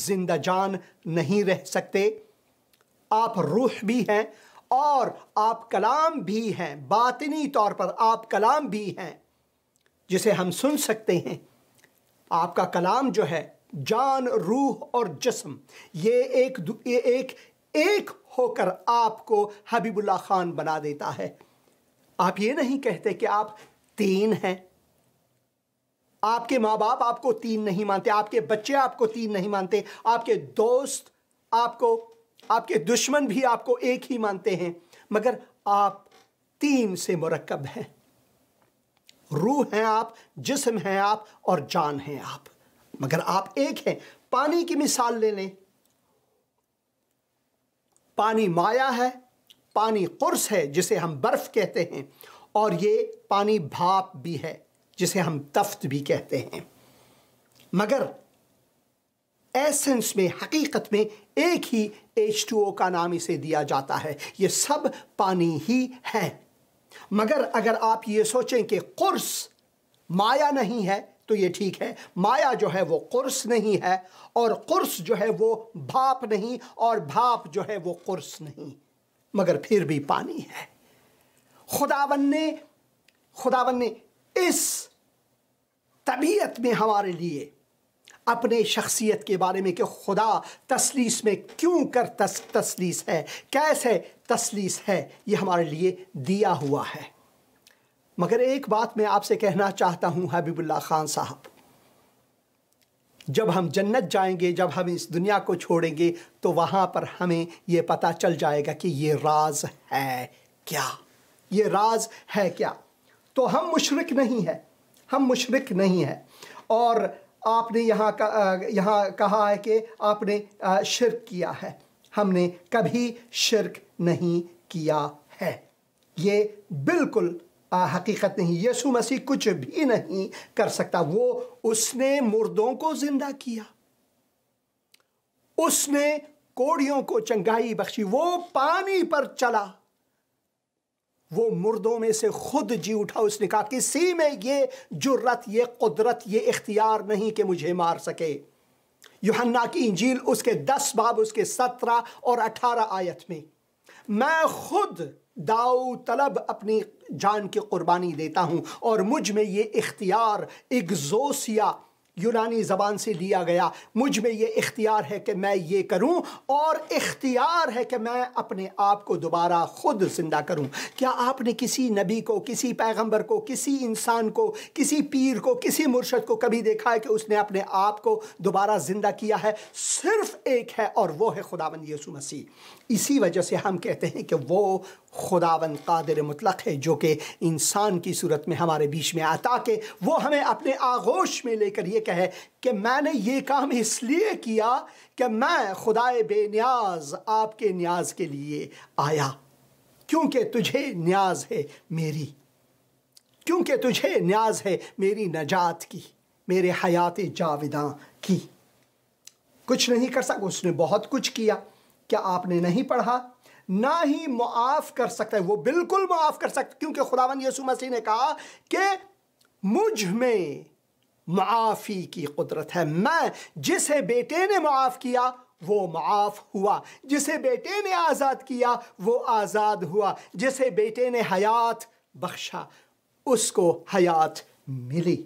जिंदा जान नहीं रह सकते आप रूह भी हैं और आप कलाम भी हैं बातनी तौर पर आप कलाम भी हैं जिसे हम सुन सकते हैं आपका कलाम जो है जान रूह और जिस्म ये एक ये एक एक होकर आपको हबीबुल्ला खान बना देता है आप ये नहीं कहते कि आप तीन हैं आपके माँ बाप आपको तीन नहीं मानते आपके बच्चे आपको तीन नहीं मानते आपके दोस्त आपको आपके दुश्मन भी आपको एक ही मानते हैं मगर आप तीन से मरकब हैं रूह हैं आप जिस्म हैं आप और जान हैं आप मगर आप एक हैं पानी की मिसाल ले लें पानी माया है पानी कुर्स है जिसे हम बर्फ़ कहते हैं और ये पानी भाप भी है जिसे हम तफ्त भी कहते हैं मगर एसेंस में हकीकत में एक ही ओ का नाम इसे दिया जाता है ये सब पानी ही है मगर अगर आप ये सोचें कि कुर्स माया नहीं है तो ये ठीक है माया जो है वो कुर्स नहीं है और कुर्स जो है वो भाप नहीं और भाप जो है वो कुर्स नहीं मगर फिर भी पानी है खुदावन ने खुदावन ने इस तबीयत में हमारे लिए अपने शख्सियत के बारे में कि खुदा तसलीस में क्यों कर तस, तसलीस है कैसे तसलीस है ये हमारे लिए दिया हुआ है मगर एक बात मैं आपसे कहना चाहता हूँ हबीबुल्ला खान साहब जब हम जन्नत जाएंगे जब हम इस दुनिया को छोड़ेंगे तो वहाँ पर हमें ये पता चल जाएगा कि ये राज है क्या ये राज है क्या तो हम मुशरक नहीं है हम मुशरक नहीं है और आपने यहाँ का यहाँ कहा है कि आपने शिरक किया है हमने कभी शिरक नहीं किया है ये बिल्कुल हकीकत नहीं यीशु मसीह कुछ भी नहीं कर सकता वो उसने मुर्दों को जिंदा किया उसने कोड़ियों को चंगाई बख्शी वो पानी पर चला वो मुर्दों में से खुद जी उठा उसने कहा किसी में ये जुर्रत ये कुदरत ये इख्तियार नहीं कि मुझे मार सके यूहन्ना की इंजील उसके दस बाब उसके सत्रह और अठारह आयत में मैं खुद दाऊ तलब अपनी जान की कुर्बानी देता हूँ और मुझ में ये इख्तियार एग्जोसिया यूनानी ज़बान से लिया गया मुझ में ये इख्तियार है कि मैं ये करूं और इख्तियार है कि मैं अपने आप को दोबारा ख़ुद ज़िंदा करूं क्या आपने किसी नबी को किसी पैगंबर को किसी इंसान को किसी पीर को किसी मुर्शद को कभी देखा है कि उसने अपने आप को दोबारा ज़िंदा किया है सिर्फ एक है और वो है खुदावंद यसु मसीह इसी वजह से हम कहते हैं कि वो खुदावन कादर मुतलक है जो कि इंसान की सूरत में हमारे बीच में आता के वो हमें अपने आगोश में लेकर ये कहे कि मैंने ये काम इसलिए किया कि मैं खुदाए न्याज आपके न्याज के लिए आया क्योंकि तुझे न्याज है मेरी क्योंकि तुझे न्याज है मेरी नजात की मेरे हयात जाविदा की कुछ नहीं कर सका उसने बहुत कुछ किया क्या आपने नहीं पढ़ा ना ही मुआफ़ कर सकता है वो बिल्कुल मुआफ़ कर सकता क्योंकि खुदावन यसु मसीह ने कहा कि मुझ में मुआफ़ी की कुदरत है मैं जिसे बेटे ने मुआफ़ किया वो माफ़ हुआ जिसे बेटे ने आज़ाद किया वो आज़ाद हुआ जिसे बेटे ने हयात बख्शा उसको हयात मिली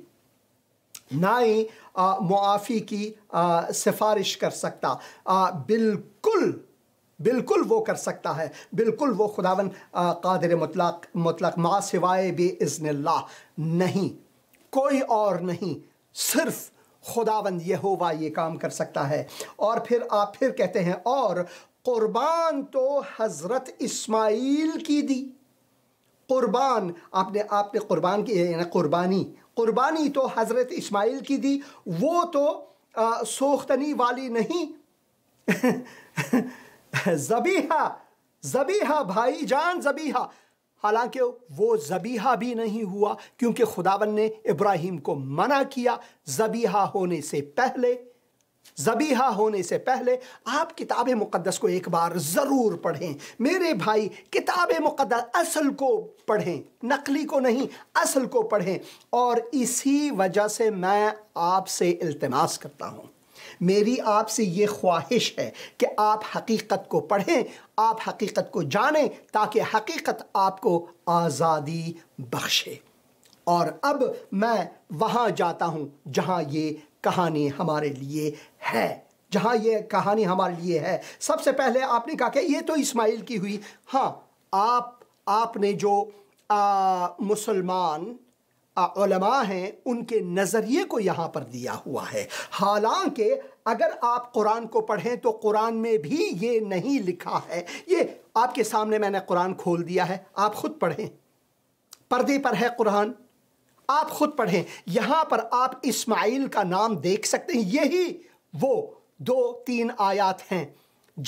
ना ही मुआफ़ी की आ, सिफारिश कर सकता आ, बिल्कुल बिल्कुल वो कर सकता है बिल्कुल वो खुदावन कादर मतलक मतलक मा सिवाय बे इज़न नहीं कोई और नहीं सिर्फ़ खुदावंद यहोवा ये काम कर सकता है और फिर आप फिर कहते हैं और क़ुरबान तो हज़रत इस्माइल की दी क़ुरबान आपने आपने क़ुरबान की यानी क़ुरबानी क़ुरबानी तो हज़रत इस्माइल की दी वो तो सोख्तनी वाली नहीं जबीहा जबीहा भाई जान जबीहा हालांकि वो जबीहा भी नहीं हुआ क्योंकि खुदावन ने इब्राहिम को मना किया जबीहा होने से पहले जबीहा होने से पहले आप किताब मुक़दस को एक बार ज़रूर पढ़ें मेरे भाई किताब मुक़दस असल को पढ़ें नकली को नहीं असल को पढ़ें और इसी वजह से मैं आपसे इल्तमास करता हूँ मेरी आपसे ये ख्वाहिश है कि आप हकीकत को पढ़ें आप हकीकत को जानें ताकि हकीकत आपको आज़ादी बख्शे और अब मैं वहाँ जाता हूँ जहाँ ये कहानी हमारे लिए है जहाँ ये कहानी हमारे लिए है सबसे पहले आपने कहा कि ये तो इस्माइल की हुई हाँ आप आपने जो मुसलमान हैं उनके नज़रिए को यहाँ पर दिया हुआ है हालांकि अगर आप कुरान को पढ़ें तो कुरान में भी ये नहीं लिखा है ये आपके सामने मैंने कुरान खोल दिया है आप खुद पढ़ें पर्दे पर है कुरान आप खुद पढ़ें यहाँ पर आप इस्माइल का नाम देख सकते हैं यही वो दो तीन आयात हैं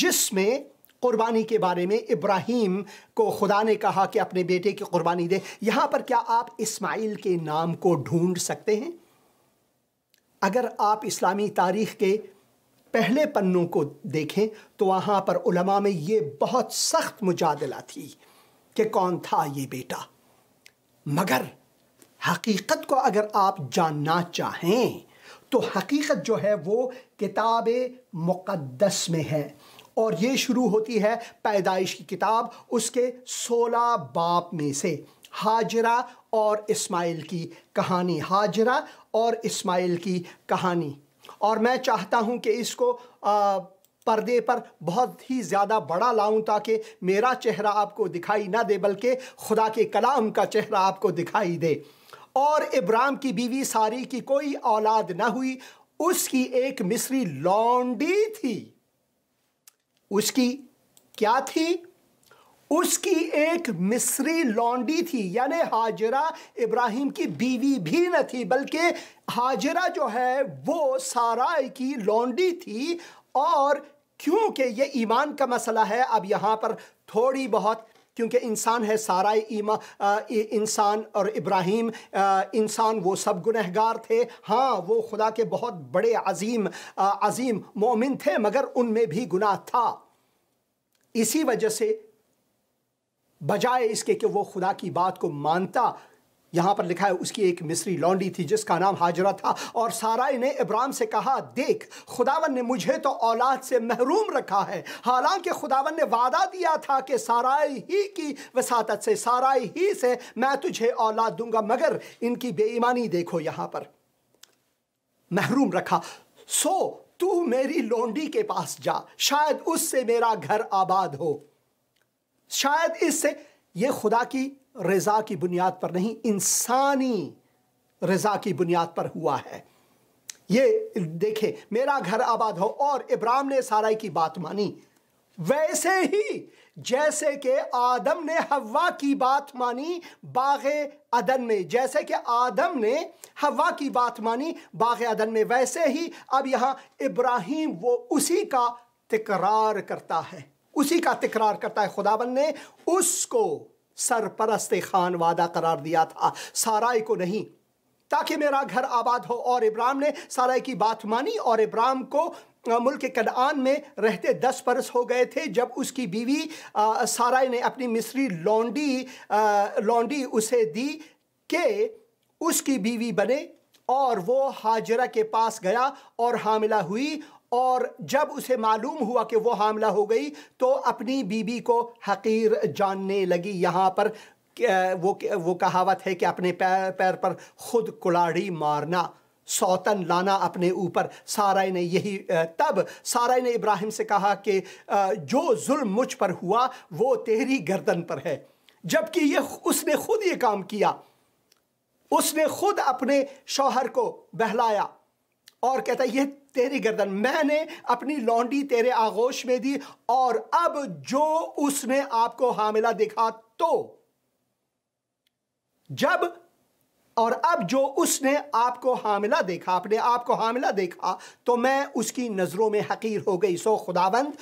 जिसमें कुर्बानी के बारे में इब्राहिम को खुदा ने कहा कि अपने बेटे की कुर्बानी दे यहाँ पर क्या आप इस्माइल के नाम को ढूंढ सकते हैं अगर आप इस्लामी तारीख़ के पहले पन्नों को देखें तो वहाँ पर उलमा में ये बहुत सख्त मुजादला थी कि कौन था ये बेटा मगर हकीकत को अगर आप जानना चाहें तो हकीकत जो है वो किताब मुक़दस में है और ये शुरू होती है पैदाइश की किताब उसके सोलह बाप में से हाजरा और इस्माइल की कहानी हाजरा और इस्माइल की कहानी और मैं चाहता हूं कि इसको पर्दे पर बहुत ही ज़्यादा बड़ा लाऊं ताकि मेरा चेहरा आपको दिखाई ना दे बल्कि खुदा के कलाम का चेहरा आपको दिखाई दे और इब्राम की बीवी सारी की कोई औलाद ना हुई उसकी एक मिस्री लौंडी थी उसकी क्या थी उसकी एक मिस्री लौंडी थी यानी हाजरा इब्राहिम की बीवी भी न थी बल्कि हाजरा जो है वो साराय की लौंडी थी और क्योंकि ये ईमान का मसला है अब यहाँ पर थोड़ी बहुत क्योंकि इंसान है सारा ईमा इंसान और इब्राहिम इंसान वो सब गुनहगार थे हाँ वो खुदा के बहुत बड़े अजीम आ, अजीम मोमिन थे मगर उनमें भी गुनाह था इसी वजह से बजाय इसके कि वो खुदा की बात को मानता यहाँ पर लिखा है उसकी एक मिस्री लौंडी थी जिसका नाम हाजरा था और साराय ने इब्राम से कहा देख खुदावन ने मुझे तो औलाद से महरूम रखा है हालांकि खुदावन ने वादा दिया था कि साराय ही की वसात से साराय ही से मैं तुझे औलाद दूंगा मगर इनकी बेईमानी देखो यहाँ पर महरूम रखा सो तू मेरी लौंडी के पास जा शायद उससे मेरा घर आबाद हो शायद इससे ये खुदा की रजा की बुनियाद पर नहीं इंसानी रजा की बुनियाद पर हुआ है ये देखे मेरा घर आबाद हो और इब्राहिम ने साराई की बात मानी वैसे ही जैसे कि आदम ने हवा की बात मानी बाग अदन में जैसे कि आदम ने हवा की बात मानी बाग अदन में वैसे ही अब यहाँ इब्राहिम वो उसी का तकरार करता है उसी का तकरार करता है खुदावन ने उसको सरपरस्त खान वादा करार दिया था साराय को नहीं ताकि मेरा घर आबाद हो और इब्राहिम ने साराय की बात मानी और इब्राहिम को मुल्क कनान में रहते दस बरस हो गए थे जब उसकी बीवी साराय ने अपनी मिस्री लौंडी लौंडी उसे दी कि उसकी बीवी बने और वो हाजरा के पास गया और हामिला हुई और जब उसे मालूम हुआ कि वो हामला हो गई तो अपनी बीबी को हकीर जानने लगी यहाँ पर वो वो कहावत है कि अपने पैर पैर पर खुद कुलाड़ी मारना सौतन लाना अपने ऊपर सारा ने यही तब सारा ने इब्राहिम से कहा कि जो जुल्म मुझ पर हुआ वो तेरी गर्दन पर है जबकि ये उसने खुद ये काम किया उसने खुद अपने शौहर को बहलाया और कहता यह तेरी गर्दन मैंने अपनी लौंडी तेरे आगोश में दी और अब जो उसने आपको हामिला देखा तो जब और अब जो उसने आपको हामिला देखा अपने आप को हामिला देखा तो मैं उसकी नज़रों में हकीर हो गई सो खुदावंद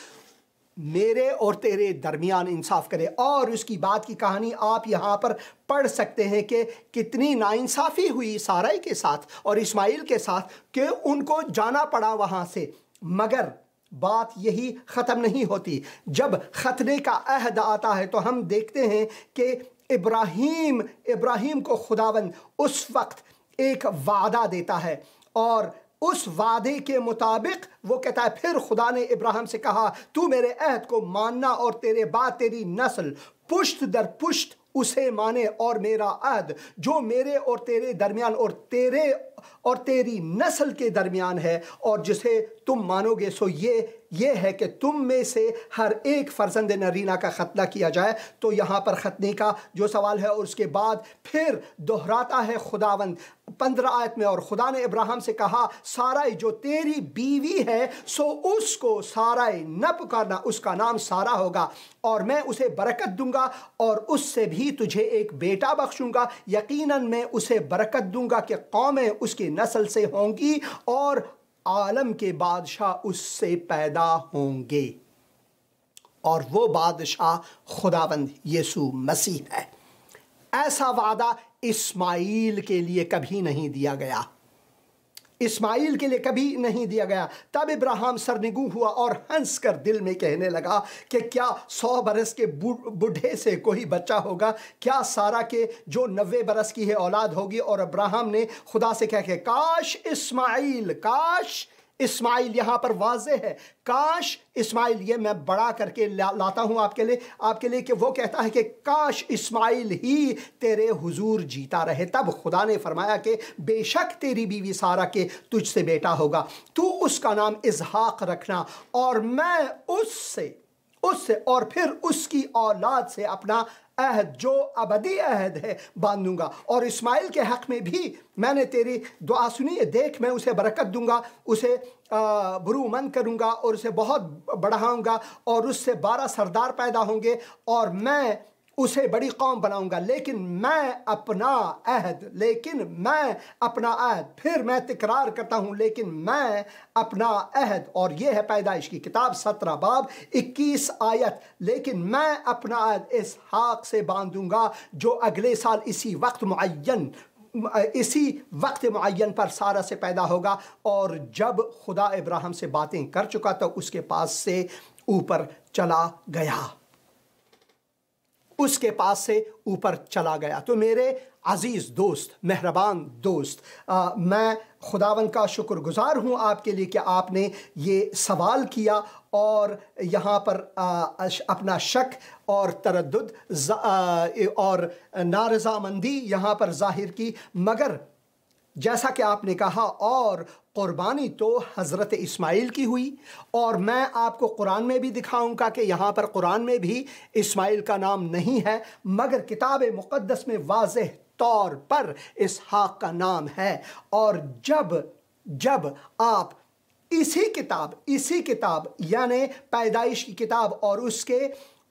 मेरे और तेरे दरमियान इंसाफ करे और उसकी बात की कहानी आप यहाँ पर पढ़ सकते हैं कि कितनी नाइंसाफ़ी हुई साराई के साथ और इस्माइल के साथ कि उनको जाना पड़ा वहाँ से मगर बात यही ख़त्म नहीं होती जब ख़तने का अहद आता है तो हम देखते हैं कि इब्राहिम इब्राहिम को खुदावंद उस वक्त एक वादा देता है और उस वादे के मुताबिक वो कहता है फिर खुदा ने इब्राहिम से कहा तू मेरे अहद को मानना और तेरे बाद तेरी नस्ल पुश्त दर पुश्त उसे माने और मेरा अहद जो मेरे और तेरे दरमियान और तेरे और तेरी नस्ल के दरमियान है और जिसे तुम मानोगे सो ये यह है कि तुम में से हर एक फर्जंद नरीना का ख़तना किया जाए तो यहाँ पर ख़तने का जो सवाल है और उसके बाद फिर दोहराता है खुदावंद पंद्रह आयत में और खुदा ने इब्राहिम से कहा साराई जो तेरी बीवी है सो उसको साराई न पुकारना उसका नाम सारा होगा और मैं उसे बरकत दूंगा और उससे भी तुझे एक बेटा बख्शूंगा यकीनन मैं उसे बरकत दूंगा कि कौमें उसकी नस्ल से होंगी और आलम के बादशाह उससे पैदा होंगे और वो बादशाह खुदाबंद यीशु मसीह है ऐसा वादा इस्माइल के लिए कभी नहीं दिया गया इस्माइल के लिए कभी नहीं दिया गया तब इब्राहिम सरनिगू हुआ और हंस कर दिल में कहने लगा कि क्या सौ बरस के बूढ़े से कोई बच्चा होगा क्या सारा के जो नबे बरस की है औलाद होगी और अब्राहम ने खुदा से कह के काश इस्माइल काश इस्माइल यहाँ पर वाज है काश इस्माइल ये मैं बड़ा करके ला, लाता हूँ आपके लिए आपके लिए कि वो कहता है कि काश इस्माइल ही तेरे हुजूर जीता रहे तब खुदा ने फरमाया कि बेशक तेरी बीवी सारा के तुझसे बेटा होगा तू उसका नाम इजहाक रखना और मैं उससे उससे और फिर उसकी औलाद से अपना अहद जो अबदी अहद है बांधूंगा और इस्माइल के हक़ में भी मैंने तेरी दुआ सुनी है देख मैं उसे बरकत दूंगा उसे बरूमंद करूंगा और उसे बहुत बढ़ाऊंगा और उससे बारह सरदार पैदा होंगे और मैं उसे बड़ी कौम बनाऊंगा लेकिन मैं अपना अहद लेकिन मैं अपना अहद फिर मैं तकरार करता हूं लेकिन मैं अपना अहद और यह है पैदाइश की किताब सत्रह बाब इक्कीस आयत लेकिन मैं अपना अहद इस हाक से बांधूंगा जो अगले साल इसी वक्त मुन इसी वक्त मुन पर सारा से पैदा होगा और जब खुदा इब्राहिम से बातें कर चुका तो उसके पास से ऊपर चला गया उसके पास से ऊपर चला गया तो मेरे अज़ीज़ दोस्त मेहरबान दोस्त आ, मैं खुदावन का शुक्रगुज़ार हूँ आपके लिए कि आपने ये सवाल किया और यहाँ पर आ, अपना शक और तरद और नारजामंदी यहाँ पर जाहिर की मगर जैसा कि आपने कहा और कुर्बानी तो हज़रत इस्माइल की हुई और मैं आपको कुरान में भी दिखाऊंगा कि यहाँ पर कुरान में भी इस्माइल का नाम नहीं है मगर किताब मुक़दस में वाज तौर पर इसहाक का नाम है और जब जब आप इसी किताब इसी किताब यानि पैदाइश की किताब और उसके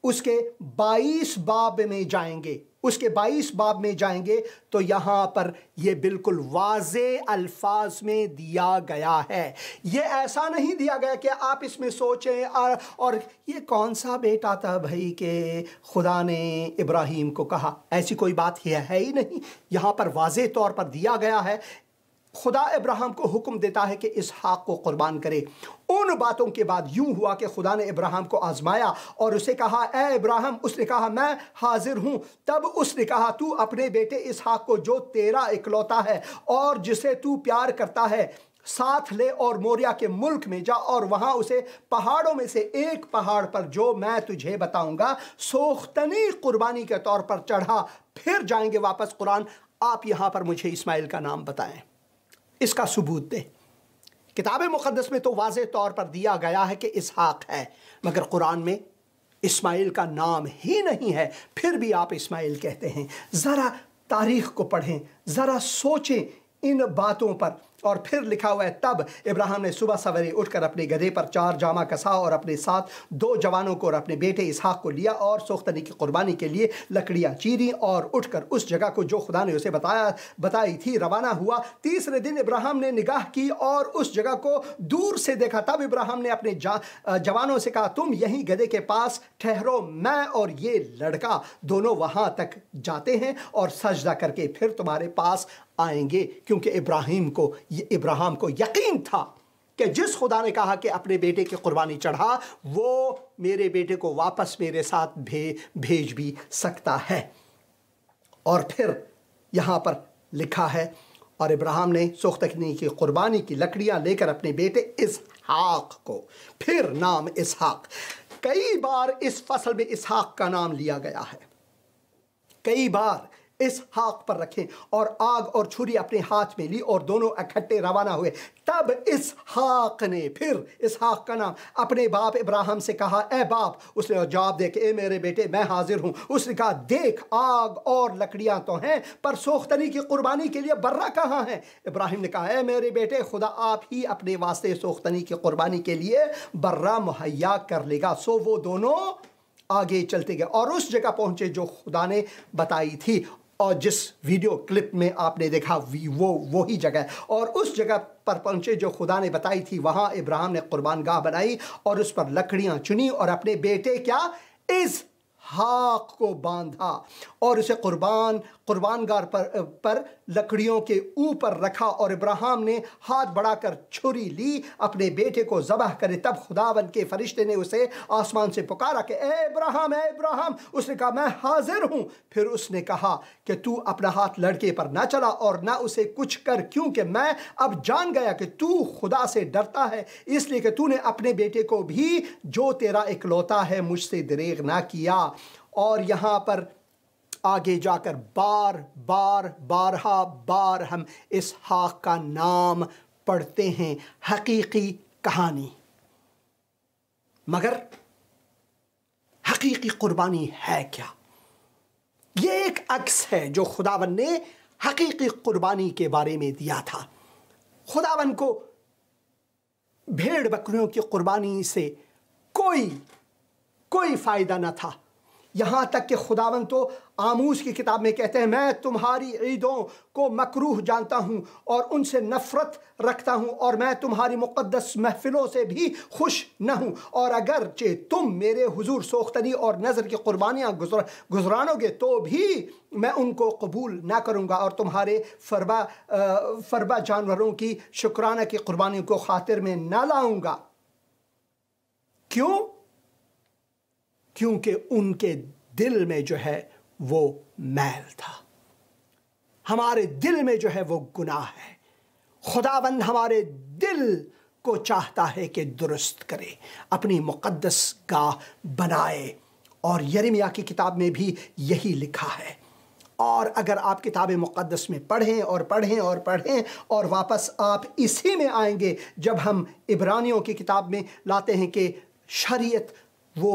उसके बाईस बाब में जाएंगे उसके बाईस बाब में जाएंगे तो यहाँ पर यह बिल्कुल वाज अल्फाज में दिया गया है ये ऐसा नहीं दिया गया कि आप इसमें सोचें और, और ये कौन सा बेटा था भाई के खुदा ने इब्राहिम को कहा ऐसी कोई बात है, है ही नहीं यहाँ पर वाज तौर पर दिया गया है खुदा इब्राहिम को हुक्म देता है कि इस हाक को कुर्बान करे उन बातों के बाद यूं हुआ कि खुदा ने इब्राहिम को आजमाया और उसे कहा ए इब्राहिम उसने कहा मैं हाजिर हूं तब उसने कहा तू अपने बेटे इस हाक को जो तेरा इकलौता है और जिसे तू प्यार करता है साथ ले और मोरिया के मुल्क में जा और वहाँ उसे पहाड़ों में से एक पहाड़ पर जो मैं तुझे बताऊंगा सोख्तनी कुर्बानी के तौर पर चढ़ा फिर जाएंगे वापस कुरान आप यहाँ पर मुझे इस्माइल का नाम बताएं इसका सबूत दे किताब मुक़दस में तो वाज तौर पर दिया गया है कि इसहाक है मगर कुरान में इस्माइल का नाम ही नहीं है फिर भी आप इस्माइल कहते हैं ज़रा तारीख़ को पढ़ें ज़रा सोचें इन बातों पर और फिर लिखा हुआ है तब इब्राहिम ने सुबह सवेरे उठकर अपने गधे पर चार जामा कसा और अपने साथ दो जवानों को और अपने बेटे इसहाक को लिया और सोख्तनी की कुर्बानी के लिए लकड़ियाँ चीरी और उठकर उस जगह को जो खुदा ने उसे बताया बताई थी रवाना हुआ तीसरे दिन इब्राहिम ने निगाह की और उस जगह को दूर से देखा तब इब्राहिम ने अपने जवानों से कहा तुम यहीं गधे के पास ठहरो मैं और ये लड़का दोनों वहाँ तक जाते हैं और सजदा करके फिर तुम्हारे पास आएंगे क्योंकि इब्राहिम को इब्राहिम को यकीन था कि जिस खुदा ने कहा कि अपने बेटे की कुर्बानी चढ़ा वो मेरे बेटे को वापस मेरे साथ भे भेज भी सकता है और फिर यहाँ पर लिखा है और इब्राहिम ने तकनी की कुर्बानी की लकड़ियाँ लेकर अपने बेटे इसहाक को फिर नाम इसहाक कई बार इस फसल में इसहाक का नाम लिया गया है कई बार इस हाक पर रखें और आग और छुरी अपने हाथ में ली और दोनों इकट्ठे रवाना हुए तब इस हाक ने फिर इस हाक का नाम अपने बाप इब्राहिम से कहा ए बाप उसने जवाब दे के ए मेरे बेटे मैं हाजिर हूँ उसने कहा देख आग और लकड़ियाँ तो हैं पर सोख्तनी की कुर्बानी के लिए बर्रा कहाँ है इब्राहिम ने कहा ए मेरे बेटे खुदा आप ही अपने वास्ते सोख्तनी की कुर्बानी के लिए बर्रा मुहैया कर लेगा सो वो दोनों आगे चलते गए और उस जगह पहुंचे जो खुदा ने बताई थी और जिस वीडियो क्लिप में आपने देखा वो वही जगह और उस जगह पर पहुंचे जो खुदा ने बताई थी वहां इब्राहिम ने गाह बनाई और उस पर लकड़ियां चुनी और अपने बेटे क्या इस हाक को बांधा और उसे कुर्बान कुर्बानगार पर पर लकड़ियों के ऊपर रखा और इब्राहिम ने हाथ बढ़ाकर छुरी ली अपने बेटे को जबह करे तब खुदावन के फरिश्ते ने उसे आसमान से पुकारा कि ए इब्राहिम ए इब्राहिम उसने कहा मैं हाजिर हूँ फिर उसने कहा कि तू अपना हाथ लड़के पर ना चला और ना उसे कुछ कर क्योंकि मैं अब जान गया कि तू खुदा से डरता है इसलिए कि तूने अपने बेटे को भी जो तेरा इकलौता है मुझसे दरेग ना किया और यहाँ पर आगे जाकर बार बार बारहा बार हम इस हाक का नाम पढ़ते हैं हकीकी कहानी मगर हकीकी कुर्बानी है क्या ये एक अक्स है जो खुदावन ने हकीकी कुर्बानी के बारे में दिया था खुदावन को भेड़ बकरियों की कुर्बानी से कोई कोई फ़ायदा न था यहाँ तक कि खुदावन तो आमूस की किताब में कहते हैं मैं तुम्हारी ईदों को मकरूह जानता हूँ और उनसे नफ़रत रखता हूँ और मैं तुम्हारी मुक़दस महफ़िलों से भी खुश न हूँ और अगर चे तुम मेरे हुजूर सोख्तनी और नज़र की क़ुरबानियाँ गुजर गुजरानोगे तो भी मैं उनको कबूल ना करूँगा और तुम्हारे फरबा फरबा जानवरों की शुक्राना की कुरबानी को खातिर में ना लाऊँगा क्यों क्योंकि उनके दिल में जो है वो मैल था हमारे दिल में जो है वो गुनाह है खुदाबंद हमारे दिल को चाहता है कि दुरुस्त करे अपनी मुक़दस गाह बनाए और यरमिया की किताब में भी यही लिखा है और अगर आप किताब मुक़दस में पढ़ें और पढ़ें और पढ़ें और वापस आप इसी में आएंगे जब हम इब्रानियों की किताब में लाते हैं कि शरीयत वो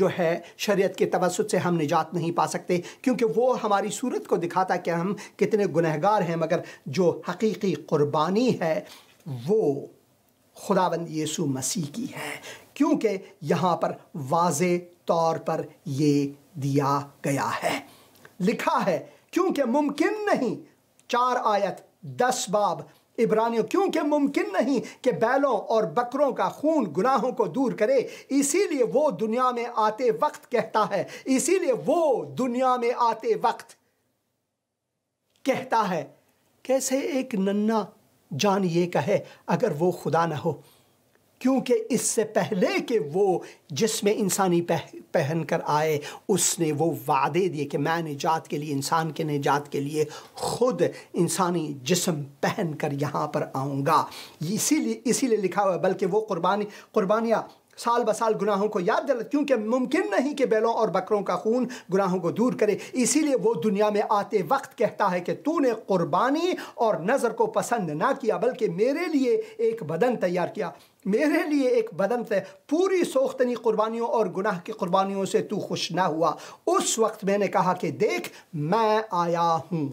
जो है शरीयत के तवसत से हम निजात नहीं पा सकते क्योंकि वो हमारी सूरत को दिखाता कि हम कितने गुनहगार हैं मगर जो हकीकी क़ुरबानी है वो खुदाबंद यसु मसीह की है क्योंकि यहाँ पर वाज तौर पर ये दिया गया है लिखा है क्योंकि मुमकिन नहीं चार आयत दस बाब इब्रानियों क्योंकि मुमकिन नहीं कि बैलों और बकरों का खून गुनाहों को दूर करे इसीलिए वो दुनिया में आते वक्त कहता है इसीलिए वो दुनिया में आते वक्त कहता है कैसे एक नन्ना जान ये कहे अगर वो खुदा ना हो क्योंकि इससे पहले कि वो जिसमें इंसानी पह, पहन कर आए उसने वो वादे दिए कि मैं निजात के लिए इंसान के निजात के लिए ख़ुद इंसानी जिसम पहन कर यहाँ पर आऊँगा इसीलिए इसीलिए लिखा हुआ है बल्कि वो कुर्बानी कुर्बानियाँ साल ब साल गुनाहों को याद दिला क्योंकि मुमकिन नहीं कि बैलों और बकरों का खून गुनाहों को दूर करे इसीलिए वो दुनिया में आते वक्त कहता है कि तूने कुर्बानी और नज़र को पसंद ना किया बल्कि मेरे लिए एक बदन तैयार किया मेरे लिए एक बदन से पूरी सोख्तनी कुर्बानियों और गुनाह की कुर्बानियों से तू खुश ना हुआ उस वक्त मैंने कहा कि देख मैं आया हूँ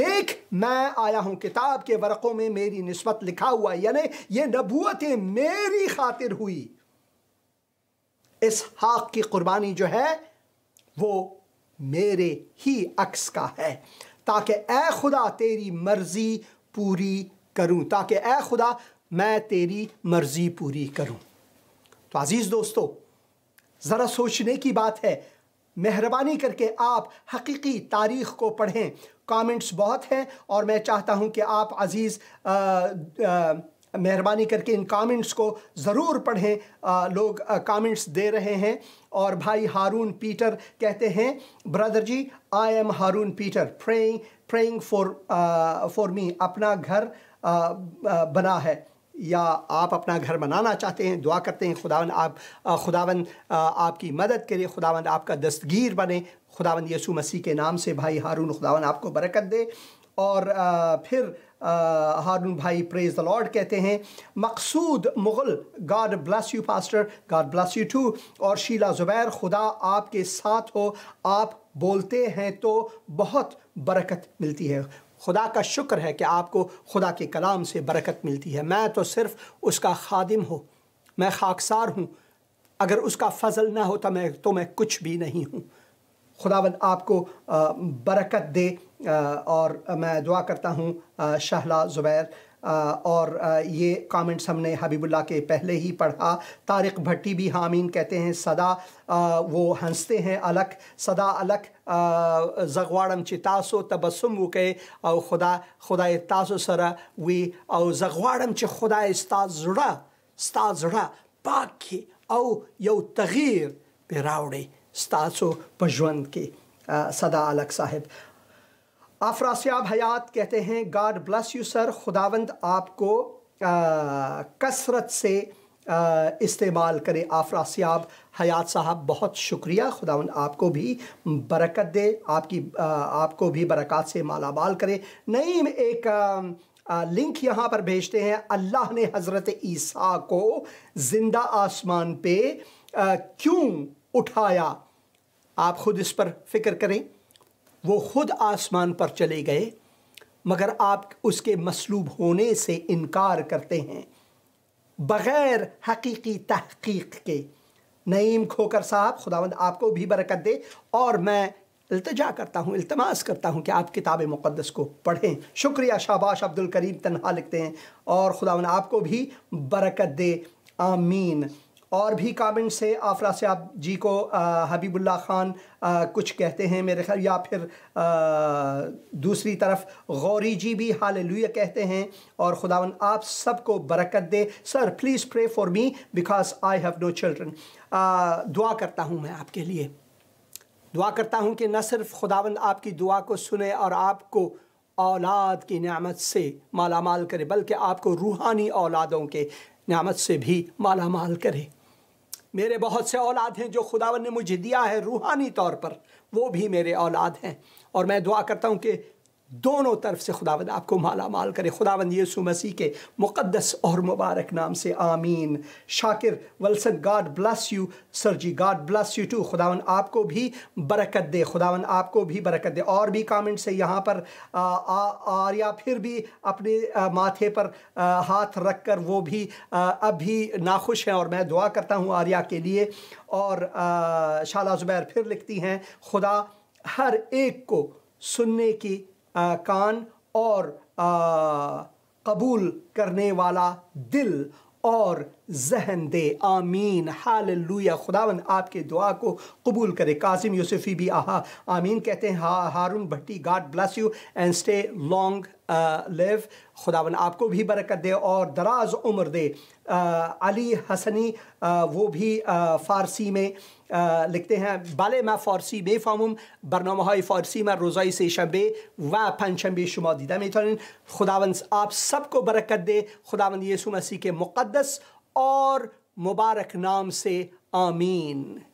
देख मैं आया हूँ किताब के वर्कों में मेरी नस्बत लिखा हुआ यानी ये नबूतें मेरी खातिर हुई इस हाक की कुर्बानी जो है वो मेरे ही अक्स का है ताकि ए खुदा तेरी मर्ज़ी पूरी करूं ताकि ए खुदा मैं तेरी मर्ज़ी पूरी करूं। तो अज़ीज़ दोस्तों ज़रा सोचने की बात है मेहरबानी करके आप हकीकी तारीख़ को पढ़ें कमेंट्स बहुत हैं और मैं चाहता हूं कि आप अज़ीज़ मेहरबानी करके इन कमेंट्स को ज़रूर पढ़ें आ, लोग आ, कमेंट्स दे रहे हैं और भाई हारून पीटर कहते हैं brother ji I am Haroon Peter praying praying for for me अपना घर आ, बना है या आप अपना घर बनाना चाहते हैं दुआ करते हैं खुदावन आप खुदावन आपकी मदद करे खुदावन आपका दस्तगीर बने खुदावन यसु मसीह के नाम से भाई हारून खुदावन आपको बरकत दे और फिर हारून भाई प्रेज द लॉर्ड कहते हैं Maqsood Mughal God bless you pastor God bless you too और शीला ज़ुबैर खुदा आपके साथ हो आप बोलते हैं तो बहुत बरकत मिलती है खुदा का शुक्र है कि आपको खुदा के कलाम से बरकत मिलती है मैं तो सिर्फ़ उसका खादिम हो मैं खाकसार हूँ अगर उसका फजल ना होता मैं तो मैं कुछ भी नहीं हूँ खुदा आपको बरकत दे और मैं दुआ करता हूँ शहला ज़ुबैर और ये कमेंट्स हमने हबीबुल्ला के पहले ही पढ़ा तारिक भट्टी भी हामीन कहते हैं सदा वो हंसते हैं अलग सदा अलग जगवाड़म चितासो वो कहे और खुदा खुदा तासो सरा वी और जगवाड़म च खुदा इस्ता जुड़ा स्ता जुड़ा यो तगीर पेरावड़े स्तासो पजवंत के सदा अलग साहब अफरासियाब हयात कहते हैं गाड ब्लस यू सर खुदावंद आपको कसरत से इस्तेमाल करें आफरासियाब हयात साहब बहुत शुक्रिया खुदावंद आपको भी बरकत दे आपकी आ, आपको भी बरकत से मालामाल करें नहीं एक आ, आ, लिंक यहाँ पर भेजते हैं अल्लाह ने हज़रत ईसा को ज़िंदा आसमान पे क्यों उठाया आप ख़ुद इस पर फ़िक्र करें वो खुद आसमान पर चले गए मगर आप उसके मसलूब होने से इनकार करते हैं बग़ैर हकीकी तहकीक के नईम खोकर साहब खुदावंद आपको भी बरकत दे और मैं अल्तजा करता हूँ अल्तमास करता हूँ कि आप किताब मुक़दस को पढ़ें शुक्रिया शाबाश अब्दुल करीम तन्हा लिखते हैं और खुदावंद आपको भी बरकत दे आमीन और भी कमेंट्स है आफरा से आप जी को हबीबुल्ला ख़ान कुछ कहते हैं मेरे ख्याल या फिर आ, दूसरी तरफ गौरी जी भी हाल कहते हैं और खुदावन आप सबको बरकत दे sir please pray for me because I have no children दुआ करता हूँ मैं आपके लिए दुआ करता हूँ कि न सिर्फ खुदावन आपकी दुआ को सुने और आपको औलाद की नामत से मालामाल करे बल्कि आपको रूहानी औलादों के नामत से भी माला माल करे मेरे बहुत से औलाद हैं जो खुदावन ने मुझे दिया है रूहानी तौर पर वो भी मेरे औलाद हैं और मैं दुआ करता हूँ कि दोनों तरफ से खुदावंद आपको माला माल करे खुदावंद यीशु मसीह के मुक़दस और मुबारक नाम से आमीन Shakir Valsan God bless you sir ji God bless you too खुदावंद आपको भी बरकत दे खुदावंद आपको भी बरकत दे और भी कमेंट से यहाँ पर आ, आ, आ, या फिर भी अपने आ, माथे पर आ, हाथ रख कर वो भी आ, अब भी नाखुश हैं और मैं दुआ करता हूँ आर्या के लिए और शाला ज़ुबैर फिर लिखती हैं खुदा हर एक को सुनने की आ, कान और कबूल करने वाला दिल और जहन दे आमीन हाल लुया खुदावंद आपके दुआ को कबूल करे कासिम यूसुफी भी आहा आमीन कहते हैं हा Haroon Bhatti God bless you and stay long live खुदावन आपको भी बरकत दे और दराज उम्र दे आ, अली हसनी आ, वो भी आ, फारसी में لکته هم بله من فارسی بفهمم برنامه های فارسی من روزای سه شنبه و پنج شنبه شما دیده میتونین خداوند آب سب کو برکت ده خداوند یسوع مسیح مقدس اور مبارک نام سے آمین